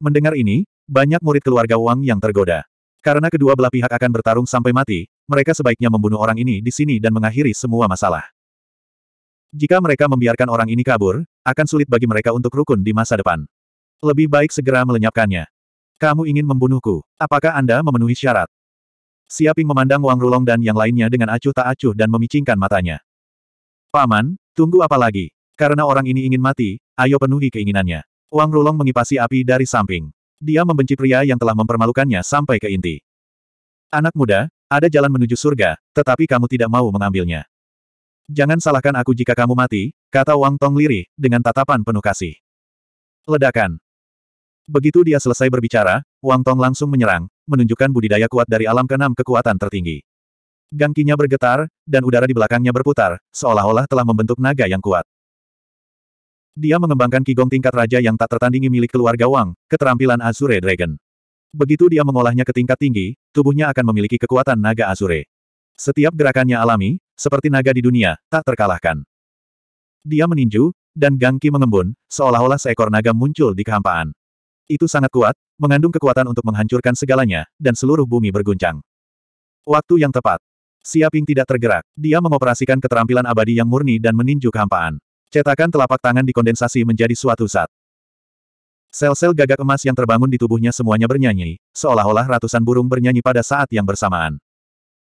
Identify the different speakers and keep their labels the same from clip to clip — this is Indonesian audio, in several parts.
Speaker 1: Mendengar ini, banyak murid keluarga Wang yang tergoda. Karena kedua belah pihak akan bertarung sampai mati, mereka sebaiknya membunuh orang ini di sini dan mengakhiri semua masalah. Jika mereka membiarkan orang ini kabur, akan sulit bagi mereka untuk rukun di masa depan. Lebih baik segera melenyapkannya. Kamu ingin membunuhku. Apakah Anda memenuhi syarat? Siaping memandang Wang Rulong dan yang lainnya dengan acuh tak acuh dan memicingkan matanya. Paman, tunggu apa lagi? Karena orang ini ingin mati, ayo penuhi keinginannya. Wang Rulong mengipasi api dari samping. Dia membenci pria yang telah mempermalukannya sampai ke inti. Anak muda, ada jalan menuju surga, tetapi kamu tidak mau mengambilnya. Jangan salahkan aku jika kamu mati, kata Wang Tong Liri dengan tatapan penuh kasih. Ledakan. Begitu dia selesai berbicara, Wang Tong langsung menyerang, menunjukkan budidaya kuat dari alam keenam kekuatan tertinggi. Gangkinya bergetar, dan udara di belakangnya berputar, seolah-olah telah membentuk naga yang kuat. Dia mengembangkan kigong tingkat raja yang tak tertandingi milik keluarga Wang, keterampilan Azure Dragon. Begitu dia mengolahnya ke tingkat tinggi, tubuhnya akan memiliki kekuatan naga Azure. Setiap gerakannya alami, seperti naga di dunia, tak terkalahkan. Dia meninju, dan Gangki mengembun, seolah-olah seekor naga muncul di kehampaan. Itu sangat kuat, mengandung kekuatan untuk menghancurkan segalanya, dan seluruh bumi berguncang. Waktu yang tepat. Siaping tidak tergerak, dia mengoperasikan keterampilan abadi yang murni dan meninju kehampaan. Cetakan telapak tangan dikondensasi menjadi suatu zat. Sel-sel gagak emas yang terbangun di tubuhnya semuanya bernyanyi, seolah-olah ratusan burung bernyanyi pada saat yang bersamaan.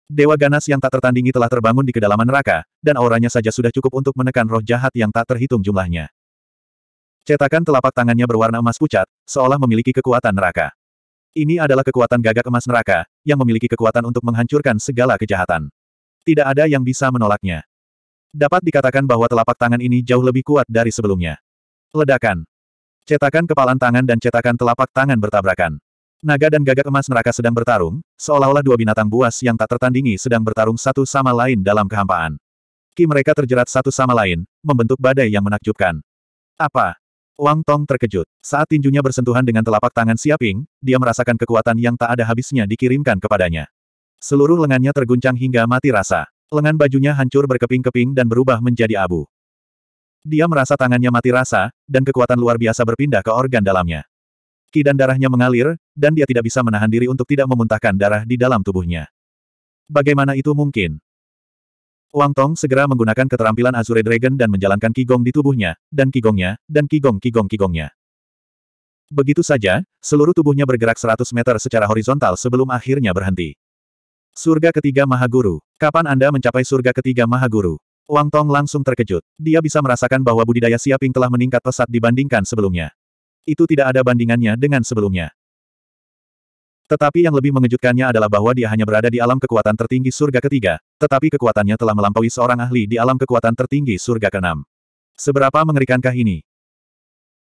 Speaker 1: Dewa ganas yang tak tertandingi telah terbangun di kedalaman neraka, dan auranya saja sudah cukup untuk menekan roh jahat yang tak terhitung jumlahnya. Cetakan telapak tangannya berwarna emas pucat, seolah memiliki kekuatan neraka. Ini adalah kekuatan gagak emas neraka, yang memiliki kekuatan untuk menghancurkan segala kejahatan. Tidak ada yang bisa menolaknya. Dapat dikatakan bahwa telapak tangan ini jauh lebih kuat dari sebelumnya. Ledakan. Cetakan kepalan tangan dan cetakan telapak tangan bertabrakan. Naga dan gagak emas neraka sedang bertarung, seolah-olah dua binatang buas yang tak tertandingi sedang bertarung satu sama lain dalam kehampaan. Ki mereka terjerat satu sama lain, membentuk badai yang menakjubkan. Apa? Wang Tong terkejut. Saat tinjunya bersentuhan dengan telapak tangan Siaping, dia merasakan kekuatan yang tak ada habisnya dikirimkan kepadanya. Seluruh lengannya terguncang hingga mati rasa. Lengan bajunya hancur berkeping-keping dan berubah menjadi abu. Dia merasa tangannya mati rasa, dan kekuatan luar biasa berpindah ke organ dalamnya. Ki dan darahnya mengalir, dan dia tidak bisa menahan diri untuk tidak memuntahkan darah di dalam tubuhnya. Bagaimana itu mungkin? Wang Tong segera menggunakan keterampilan Azure Dragon dan menjalankan kigong di tubuhnya, dan kigongnya, dan kigong kigong kigongnya. Begitu saja, seluruh tubuhnya bergerak 100 meter secara horizontal sebelum akhirnya berhenti. Surga ketiga Maha Guru. Kapan Anda mencapai surga ketiga Maha Guru? Wang Tong langsung terkejut. Dia bisa merasakan bahwa budidaya Siaping telah meningkat pesat dibandingkan sebelumnya. Itu tidak ada bandingannya dengan sebelumnya. Tetapi yang lebih mengejutkannya adalah bahwa dia hanya berada di alam kekuatan tertinggi surga ketiga, tetapi kekuatannya telah melampaui seorang ahli di alam kekuatan tertinggi surga keenam. Seberapa mengerikankah ini?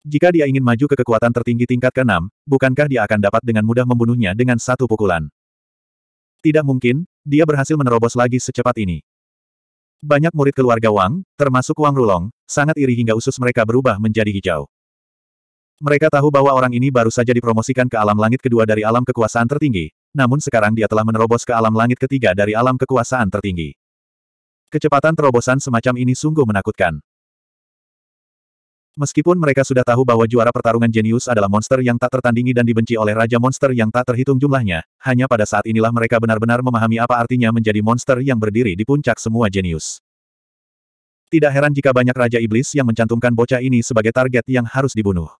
Speaker 1: Jika dia ingin maju ke kekuatan tertinggi tingkat keenam, bukankah dia akan dapat dengan mudah membunuhnya dengan satu pukulan? Tidak mungkin, dia berhasil menerobos lagi secepat ini. Banyak murid keluarga Wang, termasuk Wang Rulong, sangat iri hingga usus mereka berubah menjadi hijau. Mereka tahu bahwa orang ini baru saja dipromosikan ke alam langit kedua dari alam kekuasaan tertinggi, namun sekarang dia telah menerobos ke alam langit ketiga dari alam kekuasaan tertinggi. Kecepatan terobosan semacam ini sungguh menakutkan. Meskipun mereka sudah tahu bahwa juara pertarungan jenius adalah monster yang tak tertandingi dan dibenci oleh raja monster yang tak terhitung jumlahnya, hanya pada saat inilah mereka benar-benar memahami apa artinya menjadi monster yang berdiri di puncak semua jenius. Tidak heran jika banyak raja iblis yang mencantumkan bocah ini sebagai target yang harus dibunuh.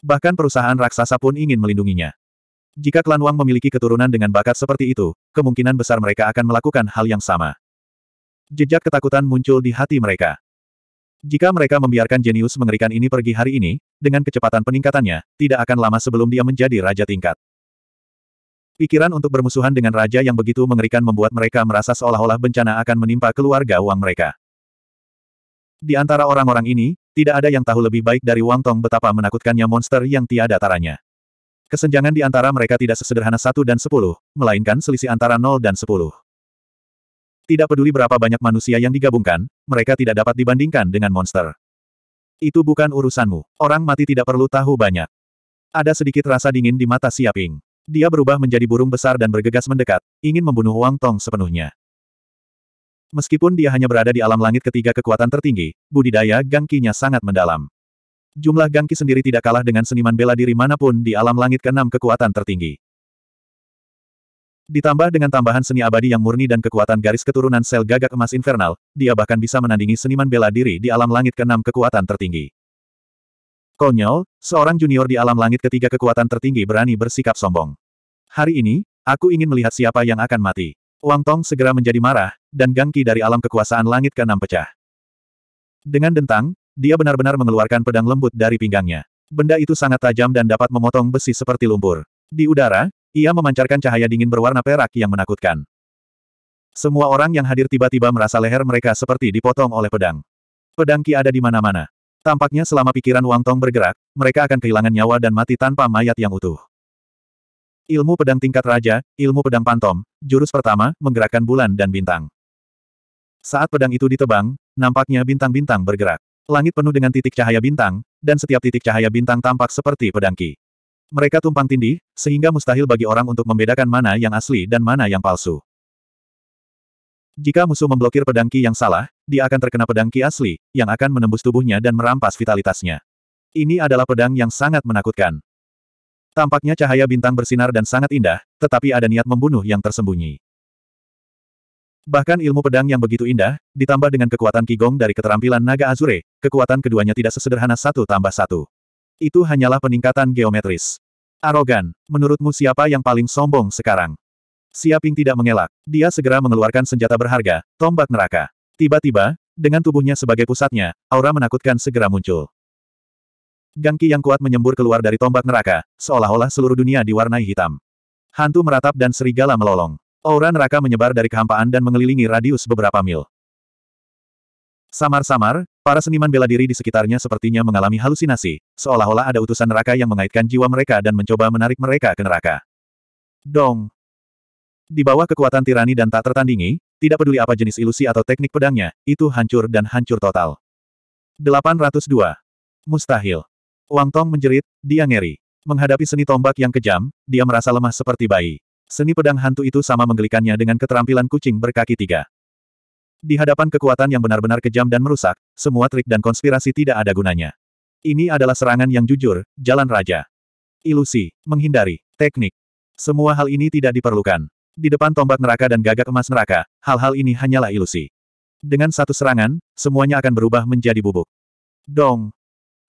Speaker 1: Bahkan perusahaan raksasa pun ingin melindunginya. Jika klan Wang memiliki keturunan dengan bakat seperti itu, kemungkinan besar mereka akan melakukan hal yang sama. Jejak ketakutan muncul di hati mereka. Jika mereka membiarkan jenius mengerikan ini pergi hari ini, dengan kecepatan peningkatannya, tidak akan lama sebelum dia menjadi raja tingkat. Pikiran untuk bermusuhan dengan raja yang begitu mengerikan membuat mereka merasa seolah-olah bencana akan menimpa keluarga uang mereka. Di antara orang-orang ini, tidak ada yang tahu lebih baik dari Wang Tong betapa menakutkannya monster yang tiada taranya. Kesenjangan di antara mereka tidak sesederhana satu dan sepuluh, melainkan selisih antara nol dan sepuluh. Tidak peduli berapa banyak manusia yang digabungkan, mereka tidak dapat dibandingkan dengan monster. Itu bukan urusanmu. Orang mati tidak perlu tahu banyak. Ada sedikit rasa dingin di mata Siaping. Dia berubah menjadi burung besar dan bergegas mendekat, ingin membunuh Wang Tong sepenuhnya. Meskipun dia hanya berada di alam langit ketiga kekuatan tertinggi, budidaya gangkinya sangat mendalam. Jumlah gangki sendiri tidak kalah dengan seniman bela diri manapun di alam langit keenam kekuatan tertinggi. Ditambah dengan tambahan seni abadi yang murni dan kekuatan garis keturunan sel gagak emas infernal, dia bahkan bisa menandingi seniman bela diri di alam langit keenam kekuatan tertinggi. Konyol, seorang junior di alam langit ketiga kekuatan tertinggi berani bersikap sombong. Hari ini, aku ingin melihat siapa yang akan mati. Wang Tong segera menjadi marah, dan gangki dari alam kekuasaan langit keenam pecah. Dengan dentang, dia benar-benar mengeluarkan pedang lembut dari pinggangnya. Benda itu sangat tajam dan dapat memotong besi seperti lumpur. Di udara, ia memancarkan cahaya dingin berwarna perak yang menakutkan. Semua orang yang hadir tiba-tiba merasa leher mereka seperti dipotong oleh pedang. Pedang Ki ada di mana-mana. Tampaknya selama pikiran Wang Tong bergerak, mereka akan kehilangan nyawa dan mati tanpa mayat yang utuh. Ilmu pedang tingkat raja, ilmu pedang pantom, jurus pertama, menggerakkan bulan dan bintang. Saat pedang itu ditebang, nampaknya bintang-bintang bergerak. Langit penuh dengan titik cahaya bintang, dan setiap titik cahaya bintang tampak seperti pedang Ki. Mereka tumpang tindih, sehingga mustahil bagi orang untuk membedakan mana yang asli dan mana yang palsu. Jika musuh memblokir pedang Ki yang salah, dia akan terkena pedang Ki asli, yang akan menembus tubuhnya dan merampas vitalitasnya. Ini adalah pedang yang sangat menakutkan. Tampaknya cahaya bintang bersinar dan sangat indah, tetapi ada niat membunuh yang tersembunyi. Bahkan ilmu pedang yang begitu indah, ditambah dengan kekuatan kigong dari keterampilan naga Azure, kekuatan keduanya tidak sesederhana satu tambah satu. Itu hanyalah peningkatan geometris. Arogan, menurutmu siapa yang paling sombong sekarang? Siaping tidak mengelak. Dia segera mengeluarkan senjata berharga, tombak neraka. Tiba-tiba, dengan tubuhnya sebagai pusatnya, aura menakutkan segera muncul. Gangki yang kuat menyembur keluar dari tombak neraka, seolah-olah seluruh dunia diwarnai hitam. Hantu meratap dan serigala melolong. Aura neraka menyebar dari kehampaan dan mengelilingi radius beberapa mil. Samar-samar, para seniman bela diri di sekitarnya sepertinya mengalami halusinasi, seolah-olah ada utusan neraka yang mengaitkan jiwa mereka dan mencoba menarik mereka ke neraka. Dong! Di bawah kekuatan tirani dan tak tertandingi, tidak peduli apa jenis ilusi atau teknik pedangnya, itu hancur dan hancur total. 802. Mustahil. Wang Tong menjerit, dia ngeri. Menghadapi seni tombak yang kejam, dia merasa lemah seperti bayi. Seni pedang hantu itu sama menggelikannya dengan keterampilan kucing berkaki tiga. Di hadapan kekuatan yang benar-benar kejam dan merusak, semua trik dan konspirasi tidak ada gunanya. Ini adalah serangan yang jujur, jalan raja. Ilusi, menghindari, teknik. Semua hal ini tidak diperlukan. Di depan tombak neraka dan gagak emas neraka, hal-hal ini hanyalah ilusi. Dengan satu serangan, semuanya akan berubah menjadi bubuk. Dong.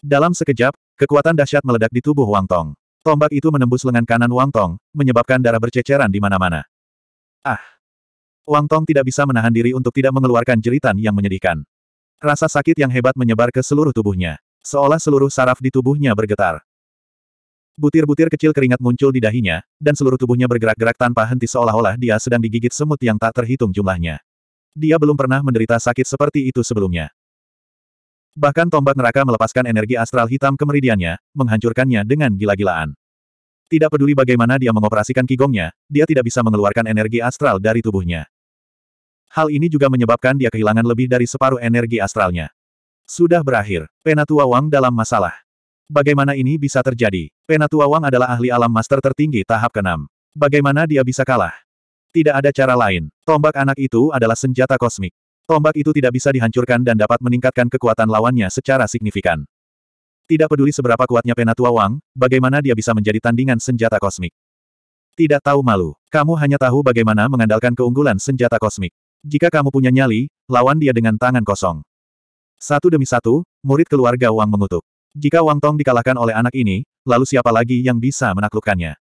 Speaker 1: Dalam sekejap, kekuatan dahsyat meledak di tubuh Wang Tong. Tombak itu menembus lengan kanan Wang Tong, menyebabkan darah berceceran di mana-mana. Ah! Wang Tong tidak bisa menahan diri untuk tidak mengeluarkan jeritan yang menyedihkan. Rasa sakit yang hebat menyebar ke seluruh tubuhnya. Seolah seluruh saraf di tubuhnya bergetar. Butir-butir kecil keringat muncul di dahinya, dan seluruh tubuhnya bergerak-gerak tanpa henti seolah-olah dia sedang digigit semut yang tak terhitung jumlahnya. Dia belum pernah menderita sakit seperti itu sebelumnya. Bahkan tombak neraka melepaskan energi astral hitam ke meridiannya, menghancurkannya dengan gila-gilaan. Tidak peduli bagaimana dia mengoperasikan kigongnya, dia tidak bisa mengeluarkan energi astral dari tubuhnya. Hal ini juga menyebabkan dia kehilangan lebih dari separuh energi astralnya. Sudah berakhir, Penatua Wang dalam masalah. Bagaimana ini bisa terjadi? Penatua Wang adalah ahli alam master tertinggi tahap ke-6. Bagaimana dia bisa kalah? Tidak ada cara lain. Tombak anak itu adalah senjata kosmik. Tombak itu tidak bisa dihancurkan dan dapat meningkatkan kekuatan lawannya secara signifikan. Tidak peduli seberapa kuatnya Penatua Wang, bagaimana dia bisa menjadi tandingan senjata kosmik. Tidak tahu malu, kamu hanya tahu bagaimana mengandalkan keunggulan senjata kosmik. Jika kamu punya nyali, lawan dia dengan tangan kosong. Satu demi satu, murid keluarga Wang mengutuk. Jika Wang Tong dikalahkan oleh anak ini, lalu siapa lagi yang bisa menaklukkannya?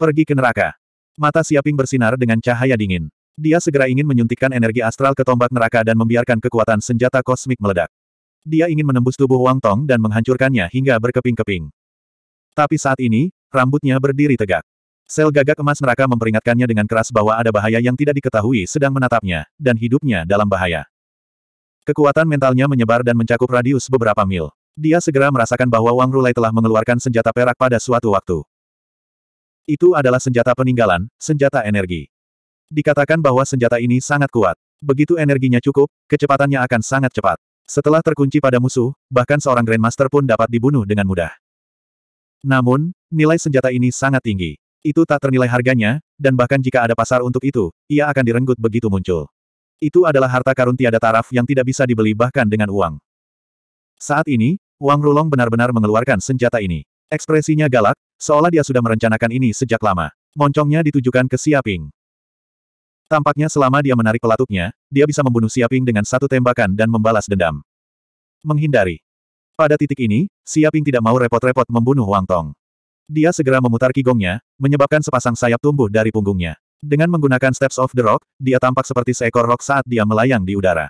Speaker 1: Pergi ke neraka. Mata Siaping bersinar dengan cahaya dingin. Dia segera ingin menyuntikkan energi astral ke tombak neraka dan membiarkan kekuatan senjata kosmik meledak. Dia ingin menembus tubuh Wang Tong dan menghancurkannya hingga berkeping-keping. Tapi saat ini, rambutnya berdiri tegak. Sel gagak emas neraka memperingatkannya dengan keras bahwa ada bahaya yang tidak diketahui sedang menatapnya, dan hidupnya dalam bahaya. Kekuatan mentalnya menyebar dan mencakup radius beberapa mil. Dia segera merasakan bahwa Wang Rulai telah mengeluarkan senjata perak pada suatu waktu. Itu adalah senjata peninggalan, senjata energi. Dikatakan bahwa senjata ini sangat kuat. Begitu energinya cukup, kecepatannya akan sangat cepat. Setelah terkunci pada musuh, bahkan seorang Grandmaster pun dapat dibunuh dengan mudah. Namun, nilai senjata ini sangat tinggi. Itu tak ternilai harganya, dan bahkan jika ada pasar untuk itu, ia akan direnggut begitu muncul. Itu adalah harta karun tiada taraf yang tidak bisa dibeli bahkan dengan uang. Saat ini, Wang Rulong benar-benar mengeluarkan senjata ini. Ekspresinya galak, seolah dia sudah merencanakan ini sejak lama. Moncongnya ditujukan ke Siaping. Tampaknya selama dia menarik pelatuknya, dia bisa membunuh Siaping dengan satu tembakan dan membalas dendam. Menghindari. Pada titik ini, Siaping tidak mau repot-repot membunuh Wang Tong. Dia segera memutar kigongnya, menyebabkan sepasang sayap tumbuh dari punggungnya. Dengan menggunakan Steps of the Rock, dia tampak seperti seekor rok saat dia melayang di udara.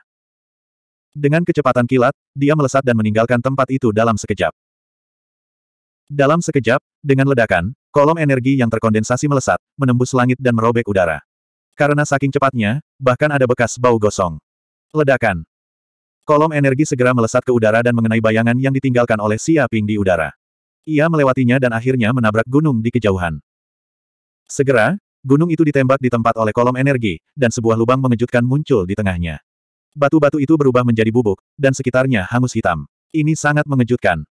Speaker 1: Dengan kecepatan kilat, dia melesat dan meninggalkan tempat itu dalam sekejap. Dalam sekejap, dengan ledakan, kolom energi yang terkondensasi melesat, menembus langit dan merobek udara. Karena saking cepatnya, bahkan ada bekas bau gosong. Ledakan. Kolom energi segera melesat ke udara dan mengenai bayangan yang ditinggalkan oleh Siaping di udara. Ia melewatinya dan akhirnya menabrak gunung di kejauhan. Segera, gunung itu ditembak di tempat oleh kolom energi, dan sebuah lubang mengejutkan muncul di tengahnya. Batu-batu itu berubah menjadi bubuk, dan sekitarnya hangus hitam. Ini sangat mengejutkan.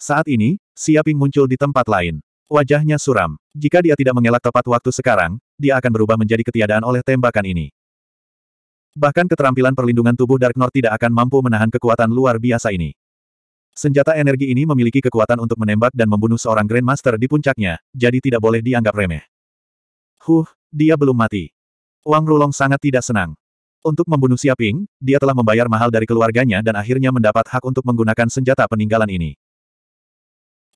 Speaker 1: Saat ini, Siaping muncul di tempat lain. Wajahnya suram. Jika dia tidak mengelak tepat waktu sekarang, dia akan berubah menjadi ketiadaan oleh tembakan ini. Bahkan keterampilan perlindungan tubuh Dark North tidak akan mampu menahan kekuatan luar biasa ini. Senjata energi ini memiliki kekuatan untuk menembak dan membunuh seorang Grandmaster di puncaknya, jadi tidak boleh dianggap remeh. Huh, dia belum mati. Wang Rulong sangat tidak senang. Untuk membunuh Siaping, dia telah membayar mahal dari keluarganya dan akhirnya mendapat hak untuk menggunakan senjata peninggalan ini.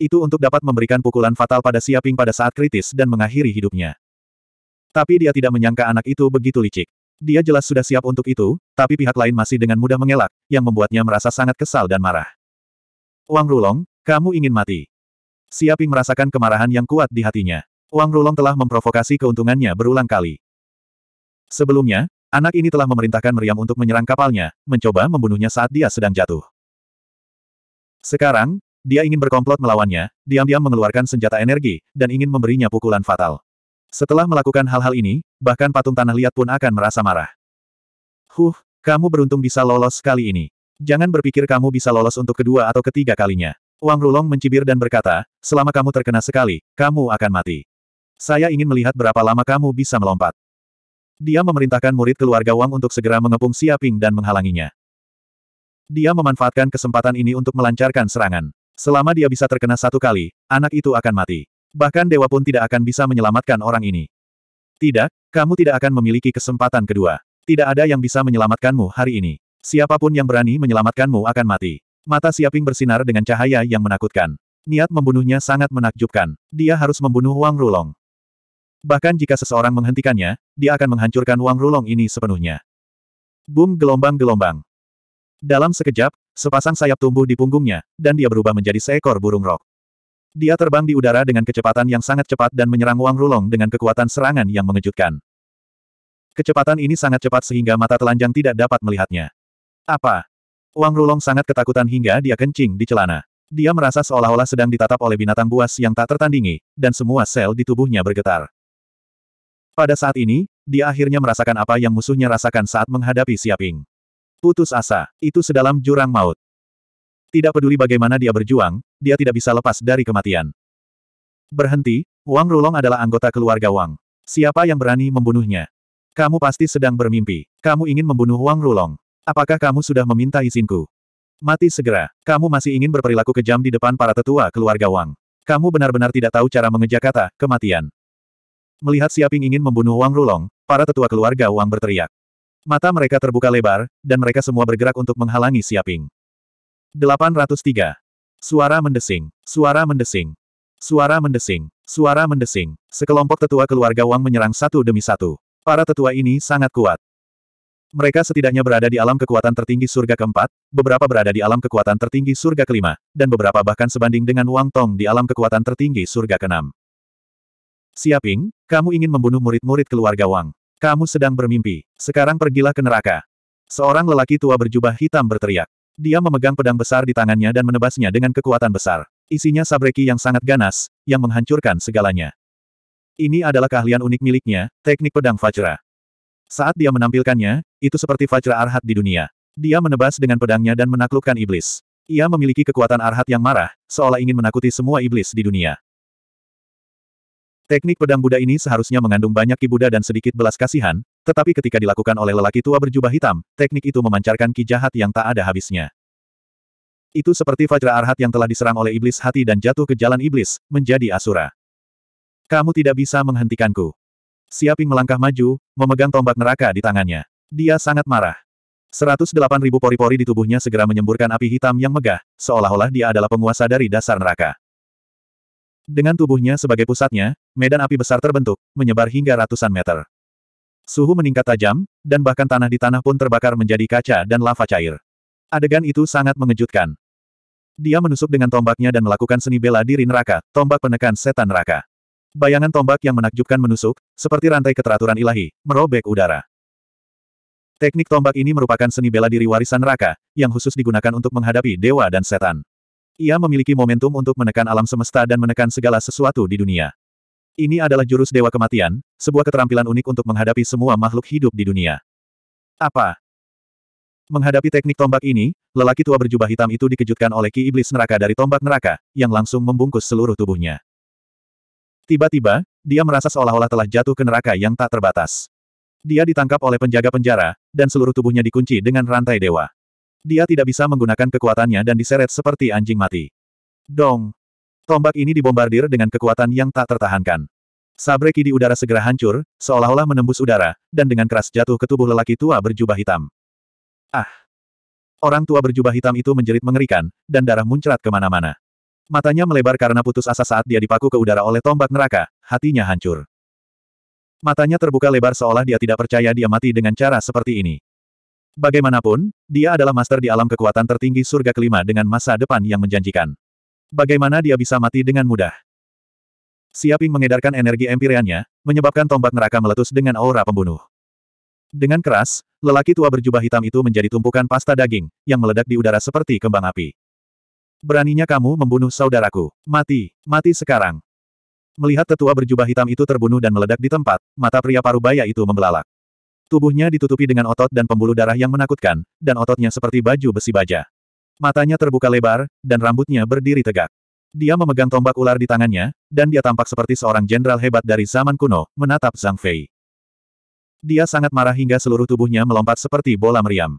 Speaker 1: Itu untuk dapat memberikan pukulan fatal pada Siaping pada saat kritis dan mengakhiri hidupnya. Tapi dia tidak menyangka anak itu begitu licik. Dia jelas sudah siap untuk itu, tapi pihak lain masih dengan mudah mengelak, yang membuatnya merasa sangat kesal dan marah. Wang Rulong, kamu ingin mati. Siaping merasakan kemarahan yang kuat di hatinya. Wang Rulong telah memprovokasi keuntungannya berulang kali. Sebelumnya, anak ini telah memerintahkan Meriam untuk menyerang kapalnya, mencoba membunuhnya saat dia sedang jatuh. Sekarang, dia ingin berkomplot melawannya, diam-diam mengeluarkan senjata energi, dan ingin memberinya pukulan fatal. Setelah melakukan hal-hal ini, bahkan patung tanah liat pun akan merasa marah. Huh, kamu beruntung bisa lolos kali ini. Jangan berpikir kamu bisa lolos untuk kedua atau ketiga kalinya. Wang Rulong mencibir dan berkata, selama kamu terkena sekali, kamu akan mati. Saya ingin melihat berapa lama kamu bisa melompat. Dia memerintahkan murid keluarga Wang untuk segera mengepung Siaping dan menghalanginya. Dia memanfaatkan kesempatan ini untuk melancarkan serangan. Selama dia bisa terkena satu kali, anak itu akan mati. Bahkan dewa pun tidak akan bisa menyelamatkan orang ini. Tidak, kamu tidak akan memiliki kesempatan kedua. Tidak ada yang bisa menyelamatkanmu hari ini. Siapapun yang berani menyelamatkanmu akan mati. Mata Siaping bersinar dengan cahaya yang menakutkan. Niat membunuhnya sangat menakjubkan. Dia harus membunuh Wang Rulong. Bahkan jika seseorang menghentikannya, dia akan menghancurkan Wang Rulong ini sepenuhnya. Boom gelombang-gelombang. Dalam sekejap, sepasang sayap tumbuh di punggungnya, dan dia berubah menjadi seekor burung rok. Dia terbang di udara dengan kecepatan yang sangat cepat dan menyerang Wang Rulong dengan kekuatan serangan yang mengejutkan. Kecepatan ini sangat cepat sehingga mata telanjang tidak dapat melihatnya. Apa? Wang Rulong sangat ketakutan hingga dia kencing di celana. Dia merasa seolah-olah sedang ditatap oleh binatang buas yang tak tertandingi, dan semua sel di tubuhnya bergetar. Pada saat ini, dia akhirnya merasakan apa yang musuhnya rasakan saat menghadapi Siaping. Putus asa, itu sedalam jurang maut. Tidak peduli bagaimana dia berjuang, dia tidak bisa lepas dari kematian. Berhenti, Wang Rulong adalah anggota keluarga Wang. Siapa yang berani membunuhnya? Kamu pasti sedang bermimpi. Kamu ingin membunuh Wang Rulong. Apakah kamu sudah meminta izinku? Mati segera. Kamu masih ingin berperilaku kejam di depan para tetua keluarga Wang. Kamu benar-benar tidak tahu cara mengejar kata, kematian. Melihat Siaping ingin membunuh Wang Rulong, para tetua keluarga Wang berteriak. Mata mereka terbuka lebar, dan mereka semua bergerak untuk menghalangi Siaping. 803. Suara mendesing. Suara mendesing. Suara mendesing. Suara mendesing. Sekelompok tetua keluarga Wang menyerang satu demi satu. Para tetua ini sangat kuat. Mereka setidaknya berada di alam kekuatan tertinggi surga keempat, beberapa berada di alam kekuatan tertinggi surga kelima, dan beberapa bahkan sebanding dengan Wang Tong di alam kekuatan tertinggi surga keenam. Siaping, kamu ingin membunuh murid-murid keluarga Wang. Kamu sedang bermimpi. Sekarang pergilah ke neraka. Seorang lelaki tua berjubah hitam berteriak. Dia memegang pedang besar di tangannya dan menebasnya dengan kekuatan besar. Isinya sabreki yang sangat ganas, yang menghancurkan segalanya. Ini adalah keahlian unik miliknya, teknik pedang Vajra. Saat dia menampilkannya, itu seperti Fajra Arhat di dunia. Dia menebas dengan pedangnya dan menaklukkan iblis. Ia memiliki kekuatan Arhat yang marah, seolah ingin menakuti semua iblis di dunia. Teknik pedang Buddha ini seharusnya mengandung banyak ki Buddha dan sedikit belas kasihan, tetapi ketika dilakukan oleh lelaki tua berjubah hitam, teknik itu memancarkan ki jahat yang tak ada habisnya. Itu seperti Fajra Arhat yang telah diserang oleh iblis hati dan jatuh ke jalan iblis, menjadi asura. Kamu tidak bisa menghentikanku. Siaping melangkah maju, memegang tombak neraka di tangannya. Dia sangat marah. 108.000 pori-pori di tubuhnya segera menyemburkan api hitam yang megah, seolah-olah dia adalah penguasa dari dasar neraka. Dengan tubuhnya sebagai pusatnya, medan api besar terbentuk, menyebar hingga ratusan meter. Suhu meningkat tajam, dan bahkan tanah di tanah pun terbakar menjadi kaca dan lava cair. Adegan itu sangat mengejutkan. Dia menusuk dengan tombaknya dan melakukan seni bela diri neraka, tombak penekan setan neraka. Bayangan tombak yang menakjubkan menusuk, seperti rantai keteraturan ilahi, merobek udara. Teknik tombak ini merupakan seni bela diri warisan neraka, yang khusus digunakan untuk menghadapi dewa dan setan. Ia memiliki momentum untuk menekan alam semesta dan menekan segala sesuatu di dunia. Ini adalah jurus dewa kematian, sebuah keterampilan unik untuk menghadapi semua makhluk hidup di dunia. Apa? Menghadapi teknik tombak ini, lelaki tua berjubah hitam itu dikejutkan oleh ki iblis neraka dari tombak neraka, yang langsung membungkus seluruh tubuhnya. Tiba-tiba, dia merasa seolah-olah telah jatuh ke neraka yang tak terbatas. Dia ditangkap oleh penjaga penjara, dan seluruh tubuhnya dikunci dengan rantai dewa. Dia tidak bisa menggunakan kekuatannya dan diseret seperti anjing mati. Dong! Tombak ini dibombardir dengan kekuatan yang tak tertahankan. Sabreki di udara segera hancur, seolah-olah menembus udara, dan dengan keras jatuh ke tubuh lelaki tua berjubah hitam. Ah! Orang tua berjubah hitam itu menjerit mengerikan, dan darah muncrat kemana-mana. Matanya melebar karena putus asa saat dia dipaku ke udara oleh tombak neraka, hatinya hancur. Matanya terbuka lebar seolah dia tidak percaya dia mati dengan cara seperti ini. Bagaimanapun, dia adalah master di alam kekuatan tertinggi surga kelima dengan masa depan yang menjanjikan. Bagaimana dia bisa mati dengan mudah? Siaping mengedarkan energi empiriannya, menyebabkan tombak neraka meletus dengan aura pembunuh. Dengan keras, lelaki tua berjubah hitam itu menjadi tumpukan pasta daging, yang meledak di udara seperti kembang api. Beraninya kamu membunuh saudaraku. Mati, mati sekarang. Melihat tetua berjubah hitam itu terbunuh dan meledak di tempat, mata pria parubaya itu membelalak. Tubuhnya ditutupi dengan otot dan pembuluh darah yang menakutkan, dan ototnya seperti baju besi baja. Matanya terbuka lebar, dan rambutnya berdiri tegak. Dia memegang tombak ular di tangannya, dan dia tampak seperti seorang jenderal hebat dari zaman kuno, menatap Zhang Fei. Dia sangat marah hingga seluruh tubuhnya melompat seperti bola meriam.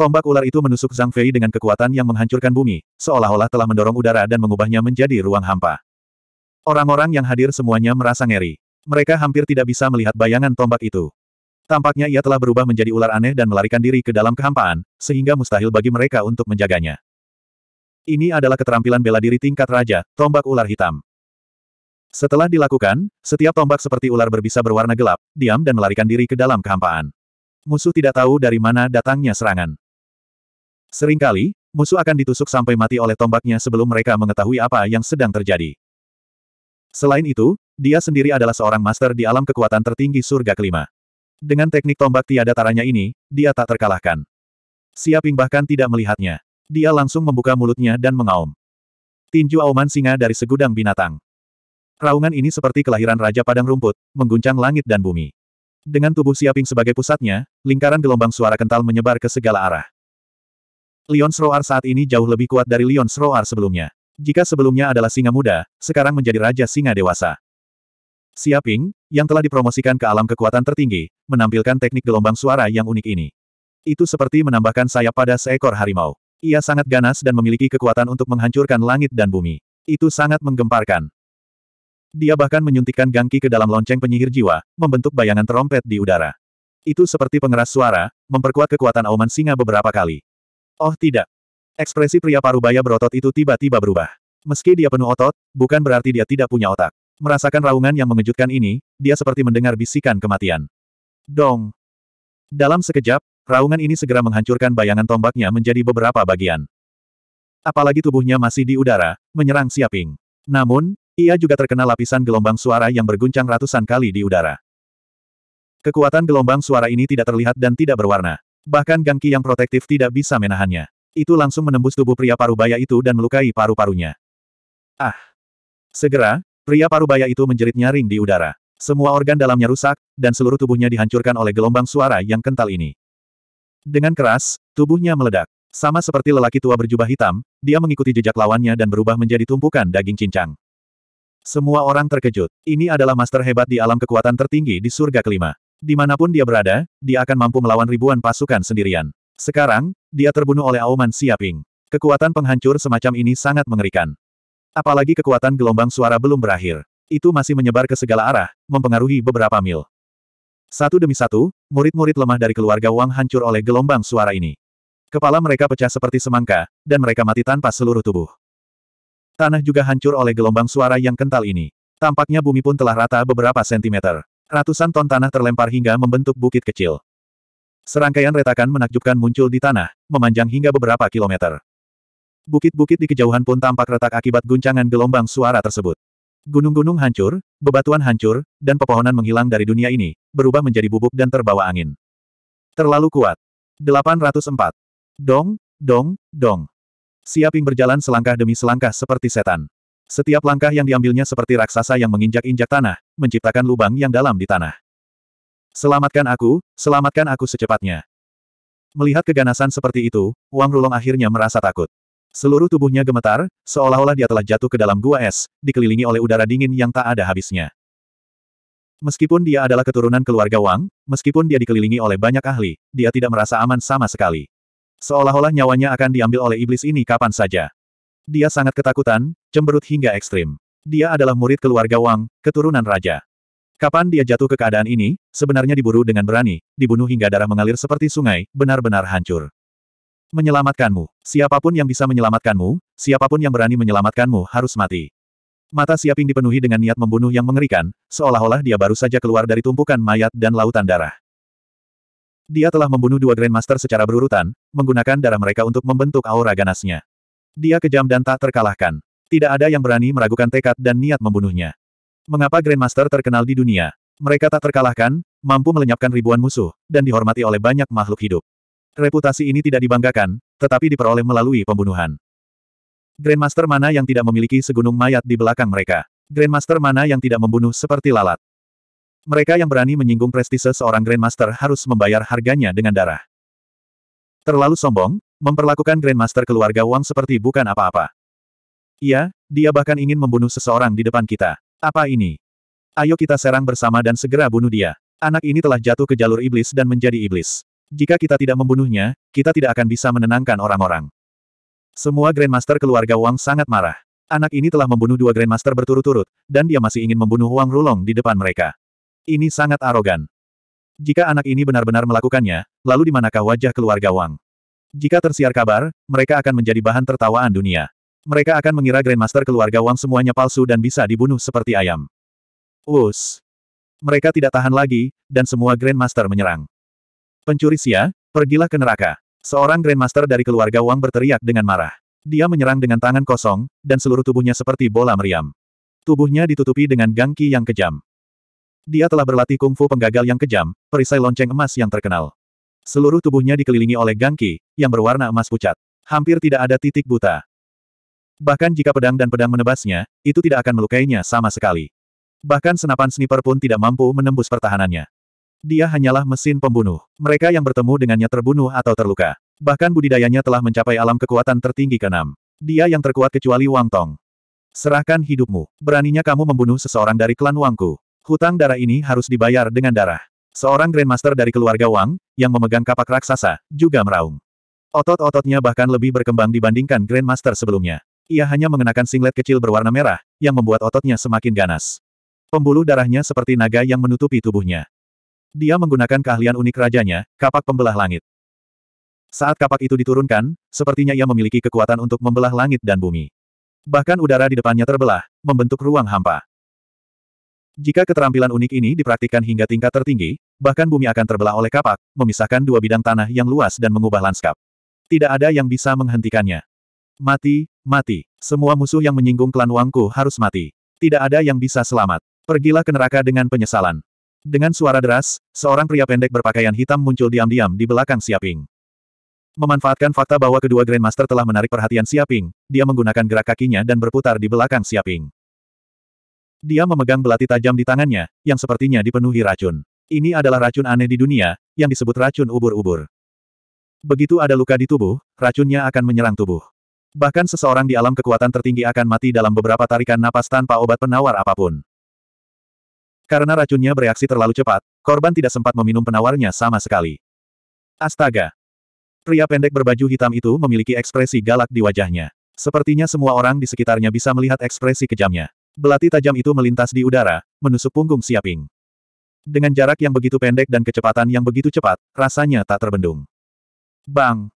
Speaker 1: Tombak ular itu menusuk Zhang Fei dengan kekuatan yang menghancurkan bumi, seolah-olah telah mendorong udara dan mengubahnya menjadi ruang hampa. Orang-orang yang hadir semuanya merasa ngeri. Mereka hampir tidak bisa melihat bayangan tombak itu. Tampaknya ia telah berubah menjadi ular aneh dan melarikan diri ke dalam kehampaan, sehingga mustahil bagi mereka untuk menjaganya. Ini adalah keterampilan bela diri tingkat raja, tombak ular hitam. Setelah dilakukan, setiap tombak seperti ular berbisa berwarna gelap, diam dan melarikan diri ke dalam kehampaan. Musuh tidak tahu dari mana datangnya serangan. Seringkali, musuh akan ditusuk sampai mati oleh tombaknya sebelum mereka mengetahui apa yang sedang terjadi. Selain itu, dia sendiri adalah seorang master di alam kekuatan tertinggi surga kelima. Dengan teknik tombak tiada taranya ini, dia tak terkalahkan. Siaping bahkan tidak melihatnya. Dia langsung membuka mulutnya dan mengaum. Tinju auman singa dari segudang binatang. Raungan ini seperti kelahiran Raja Padang Rumput, mengguncang langit dan bumi. Dengan tubuh Siaping sebagai pusatnya, lingkaran gelombang suara kental menyebar ke segala arah. Leon Sroar saat ini jauh lebih kuat dari Leon Sroar sebelumnya. Jika sebelumnya adalah singa muda, sekarang menjadi raja singa dewasa. Siaping, yang telah dipromosikan ke alam kekuatan tertinggi, menampilkan teknik gelombang suara yang unik ini. Itu seperti menambahkan sayap pada seekor harimau. Ia sangat ganas dan memiliki kekuatan untuk menghancurkan langit dan bumi. Itu sangat menggemparkan. Dia bahkan menyuntikkan gangki ke dalam lonceng penyihir jiwa, membentuk bayangan terompet di udara. Itu seperti pengeras suara, memperkuat kekuatan auman singa beberapa kali. Oh tidak. Ekspresi pria parubaya berotot itu tiba-tiba berubah. Meski dia penuh otot, bukan berarti dia tidak punya otak. Merasakan raungan yang mengejutkan ini, dia seperti mendengar bisikan kematian. Dong. Dalam sekejap, raungan ini segera menghancurkan bayangan tombaknya menjadi beberapa bagian. Apalagi tubuhnya masih di udara, menyerang Siaping. Namun, ia juga terkena lapisan gelombang suara yang berguncang ratusan kali di udara. Kekuatan gelombang suara ini tidak terlihat dan tidak berwarna. Bahkan gangki yang protektif tidak bisa menahannya. Itu langsung menembus tubuh pria parubaya itu dan melukai paru-parunya. Ah! Segera, pria parubaya itu menjerit nyaring di udara. Semua organ dalamnya rusak, dan seluruh tubuhnya dihancurkan oleh gelombang suara yang kental ini. Dengan keras, tubuhnya meledak. Sama seperti lelaki tua berjubah hitam, dia mengikuti jejak lawannya dan berubah menjadi tumpukan daging cincang. Semua orang terkejut. Ini adalah master hebat di alam kekuatan tertinggi di surga kelima. Dimanapun dia berada, dia akan mampu melawan ribuan pasukan sendirian. Sekarang, dia terbunuh oleh Auman Siaping. Kekuatan penghancur semacam ini sangat mengerikan. Apalagi kekuatan gelombang suara belum berakhir. Itu masih menyebar ke segala arah, mempengaruhi beberapa mil. Satu demi satu, murid-murid lemah dari keluarga Wang hancur oleh gelombang suara ini. Kepala mereka pecah seperti semangka, dan mereka mati tanpa seluruh tubuh. Tanah juga hancur oleh gelombang suara yang kental ini. Tampaknya bumi pun telah rata beberapa sentimeter. Ratusan ton tanah terlempar hingga membentuk bukit kecil. Serangkaian retakan menakjubkan muncul di tanah, memanjang hingga beberapa kilometer. Bukit-bukit di kejauhan pun tampak retak akibat guncangan gelombang suara tersebut. Gunung-gunung hancur, bebatuan hancur, dan pepohonan menghilang dari dunia ini, berubah menjadi bubuk dan terbawa angin. Terlalu kuat. 804. Dong, dong, dong. Siaping berjalan selangkah demi selangkah seperti setan. Setiap langkah yang diambilnya seperti raksasa yang menginjak-injak tanah, menciptakan lubang yang dalam di tanah. Selamatkan aku, selamatkan aku secepatnya. Melihat keganasan seperti itu, Wang Rulong akhirnya merasa takut. Seluruh tubuhnya gemetar, seolah-olah dia telah jatuh ke dalam gua es, dikelilingi oleh udara dingin yang tak ada habisnya. Meskipun dia adalah keturunan keluarga Wang, meskipun dia dikelilingi oleh banyak ahli, dia tidak merasa aman sama sekali. Seolah-olah nyawanya akan diambil oleh iblis ini kapan saja. Dia sangat ketakutan, cemberut hingga ekstrim. Dia adalah murid keluarga Wang, keturunan raja. Kapan dia jatuh ke keadaan ini, sebenarnya diburu dengan berani, dibunuh hingga darah mengalir seperti sungai, benar-benar hancur. Menyelamatkanmu. Siapapun yang bisa menyelamatkanmu, siapapun yang berani menyelamatkanmu harus mati. Mata Siaping dipenuhi dengan niat membunuh yang mengerikan, seolah-olah dia baru saja keluar dari tumpukan mayat dan lautan darah. Dia telah membunuh dua Grandmaster secara berurutan, menggunakan darah mereka untuk membentuk aura ganasnya. Dia kejam dan tak terkalahkan. Tidak ada yang berani meragukan tekad dan niat membunuhnya. Mengapa Grandmaster terkenal di dunia? Mereka tak terkalahkan, mampu melenyapkan ribuan musuh, dan dihormati oleh banyak makhluk hidup. Reputasi ini tidak dibanggakan, tetapi diperoleh melalui pembunuhan. Grandmaster mana yang tidak memiliki segunung mayat di belakang mereka? Grandmaster mana yang tidak membunuh seperti lalat? Mereka yang berani menyinggung prestise seorang Grandmaster harus membayar harganya dengan darah. Terlalu sombong, memperlakukan Grandmaster keluarga Wang seperti bukan apa-apa. Iya, dia bahkan ingin membunuh seseorang di depan kita. Apa ini? Ayo kita serang bersama dan segera bunuh dia. Anak ini telah jatuh ke jalur iblis dan menjadi iblis. Jika kita tidak membunuhnya, kita tidak akan bisa menenangkan orang-orang. Semua Grandmaster keluarga Wang sangat marah. Anak ini telah membunuh dua Grandmaster berturut-turut, dan dia masih ingin membunuh Wang Rulong di depan mereka. Ini sangat arogan. Jika anak ini benar-benar melakukannya, lalu di manakah wajah keluarga Wang? Jika tersiar kabar, mereka akan menjadi bahan tertawaan dunia. Mereka akan mengira Grandmaster keluarga Wang semuanya palsu dan bisa dibunuh seperti ayam. Us. Mereka tidak tahan lagi, dan semua Grandmaster menyerang. Pencuri sia, pergilah ke neraka. Seorang Grandmaster dari keluarga Wang berteriak dengan marah. Dia menyerang dengan tangan kosong, dan seluruh tubuhnya seperti bola meriam. Tubuhnya ditutupi dengan gangki yang kejam. Dia telah berlatih kungfu penggagal yang kejam, perisai lonceng emas yang terkenal. Seluruh tubuhnya dikelilingi oleh gangki, yang berwarna emas pucat. Hampir tidak ada titik buta. Bahkan jika pedang dan pedang menebasnya, itu tidak akan melukainya sama sekali. Bahkan senapan sniper pun tidak mampu menembus pertahanannya. Dia hanyalah mesin pembunuh. Mereka yang bertemu dengannya terbunuh atau terluka. Bahkan budidayanya telah mencapai alam kekuatan tertinggi keenam. Dia yang terkuat kecuali Wang Tong. Serahkan hidupmu. Beraninya kamu membunuh seseorang dari klan Wangku. Hutang darah ini harus dibayar dengan darah. Seorang Grandmaster dari keluarga Wang, yang memegang kapak raksasa, juga meraung. Otot-ototnya bahkan lebih berkembang dibandingkan Grandmaster sebelumnya. Ia hanya mengenakan singlet kecil berwarna merah, yang membuat ototnya semakin ganas. Pembuluh darahnya seperti naga yang menutupi tubuhnya. Dia menggunakan keahlian unik rajanya, kapak pembelah langit. Saat kapak itu diturunkan, sepertinya ia memiliki kekuatan untuk membelah langit dan bumi. Bahkan udara di depannya terbelah, membentuk ruang hampa. Jika keterampilan unik ini dipraktikkan hingga tingkat tertinggi, bahkan bumi akan terbelah oleh kapak, memisahkan dua bidang tanah yang luas dan mengubah lanskap. Tidak ada yang bisa menghentikannya. Mati, mati. Semua musuh yang menyinggung klan Wangku harus mati. Tidak ada yang bisa selamat. Pergilah ke neraka dengan penyesalan. Dengan suara deras, seorang pria pendek berpakaian hitam muncul diam-diam di belakang Siaping. Memanfaatkan fakta bahwa kedua Grandmaster telah menarik perhatian Siaping, dia menggunakan gerak kakinya dan berputar di belakang Siaping. Dia memegang belati tajam di tangannya, yang sepertinya dipenuhi racun. Ini adalah racun aneh di dunia, yang disebut racun ubur-ubur. Begitu ada luka di tubuh, racunnya akan menyerang tubuh. Bahkan seseorang di alam kekuatan tertinggi akan mati dalam beberapa tarikan napas tanpa obat penawar apapun. Karena racunnya bereaksi terlalu cepat, korban tidak sempat meminum penawarnya sama sekali. Astaga! Pria pendek berbaju hitam itu memiliki ekspresi galak di wajahnya. Sepertinya semua orang di sekitarnya bisa melihat ekspresi kejamnya. Belati tajam itu melintas di udara, menusuk punggung Siaping. Dengan jarak yang begitu pendek dan kecepatan yang begitu cepat, rasanya tak terbendung. Bang!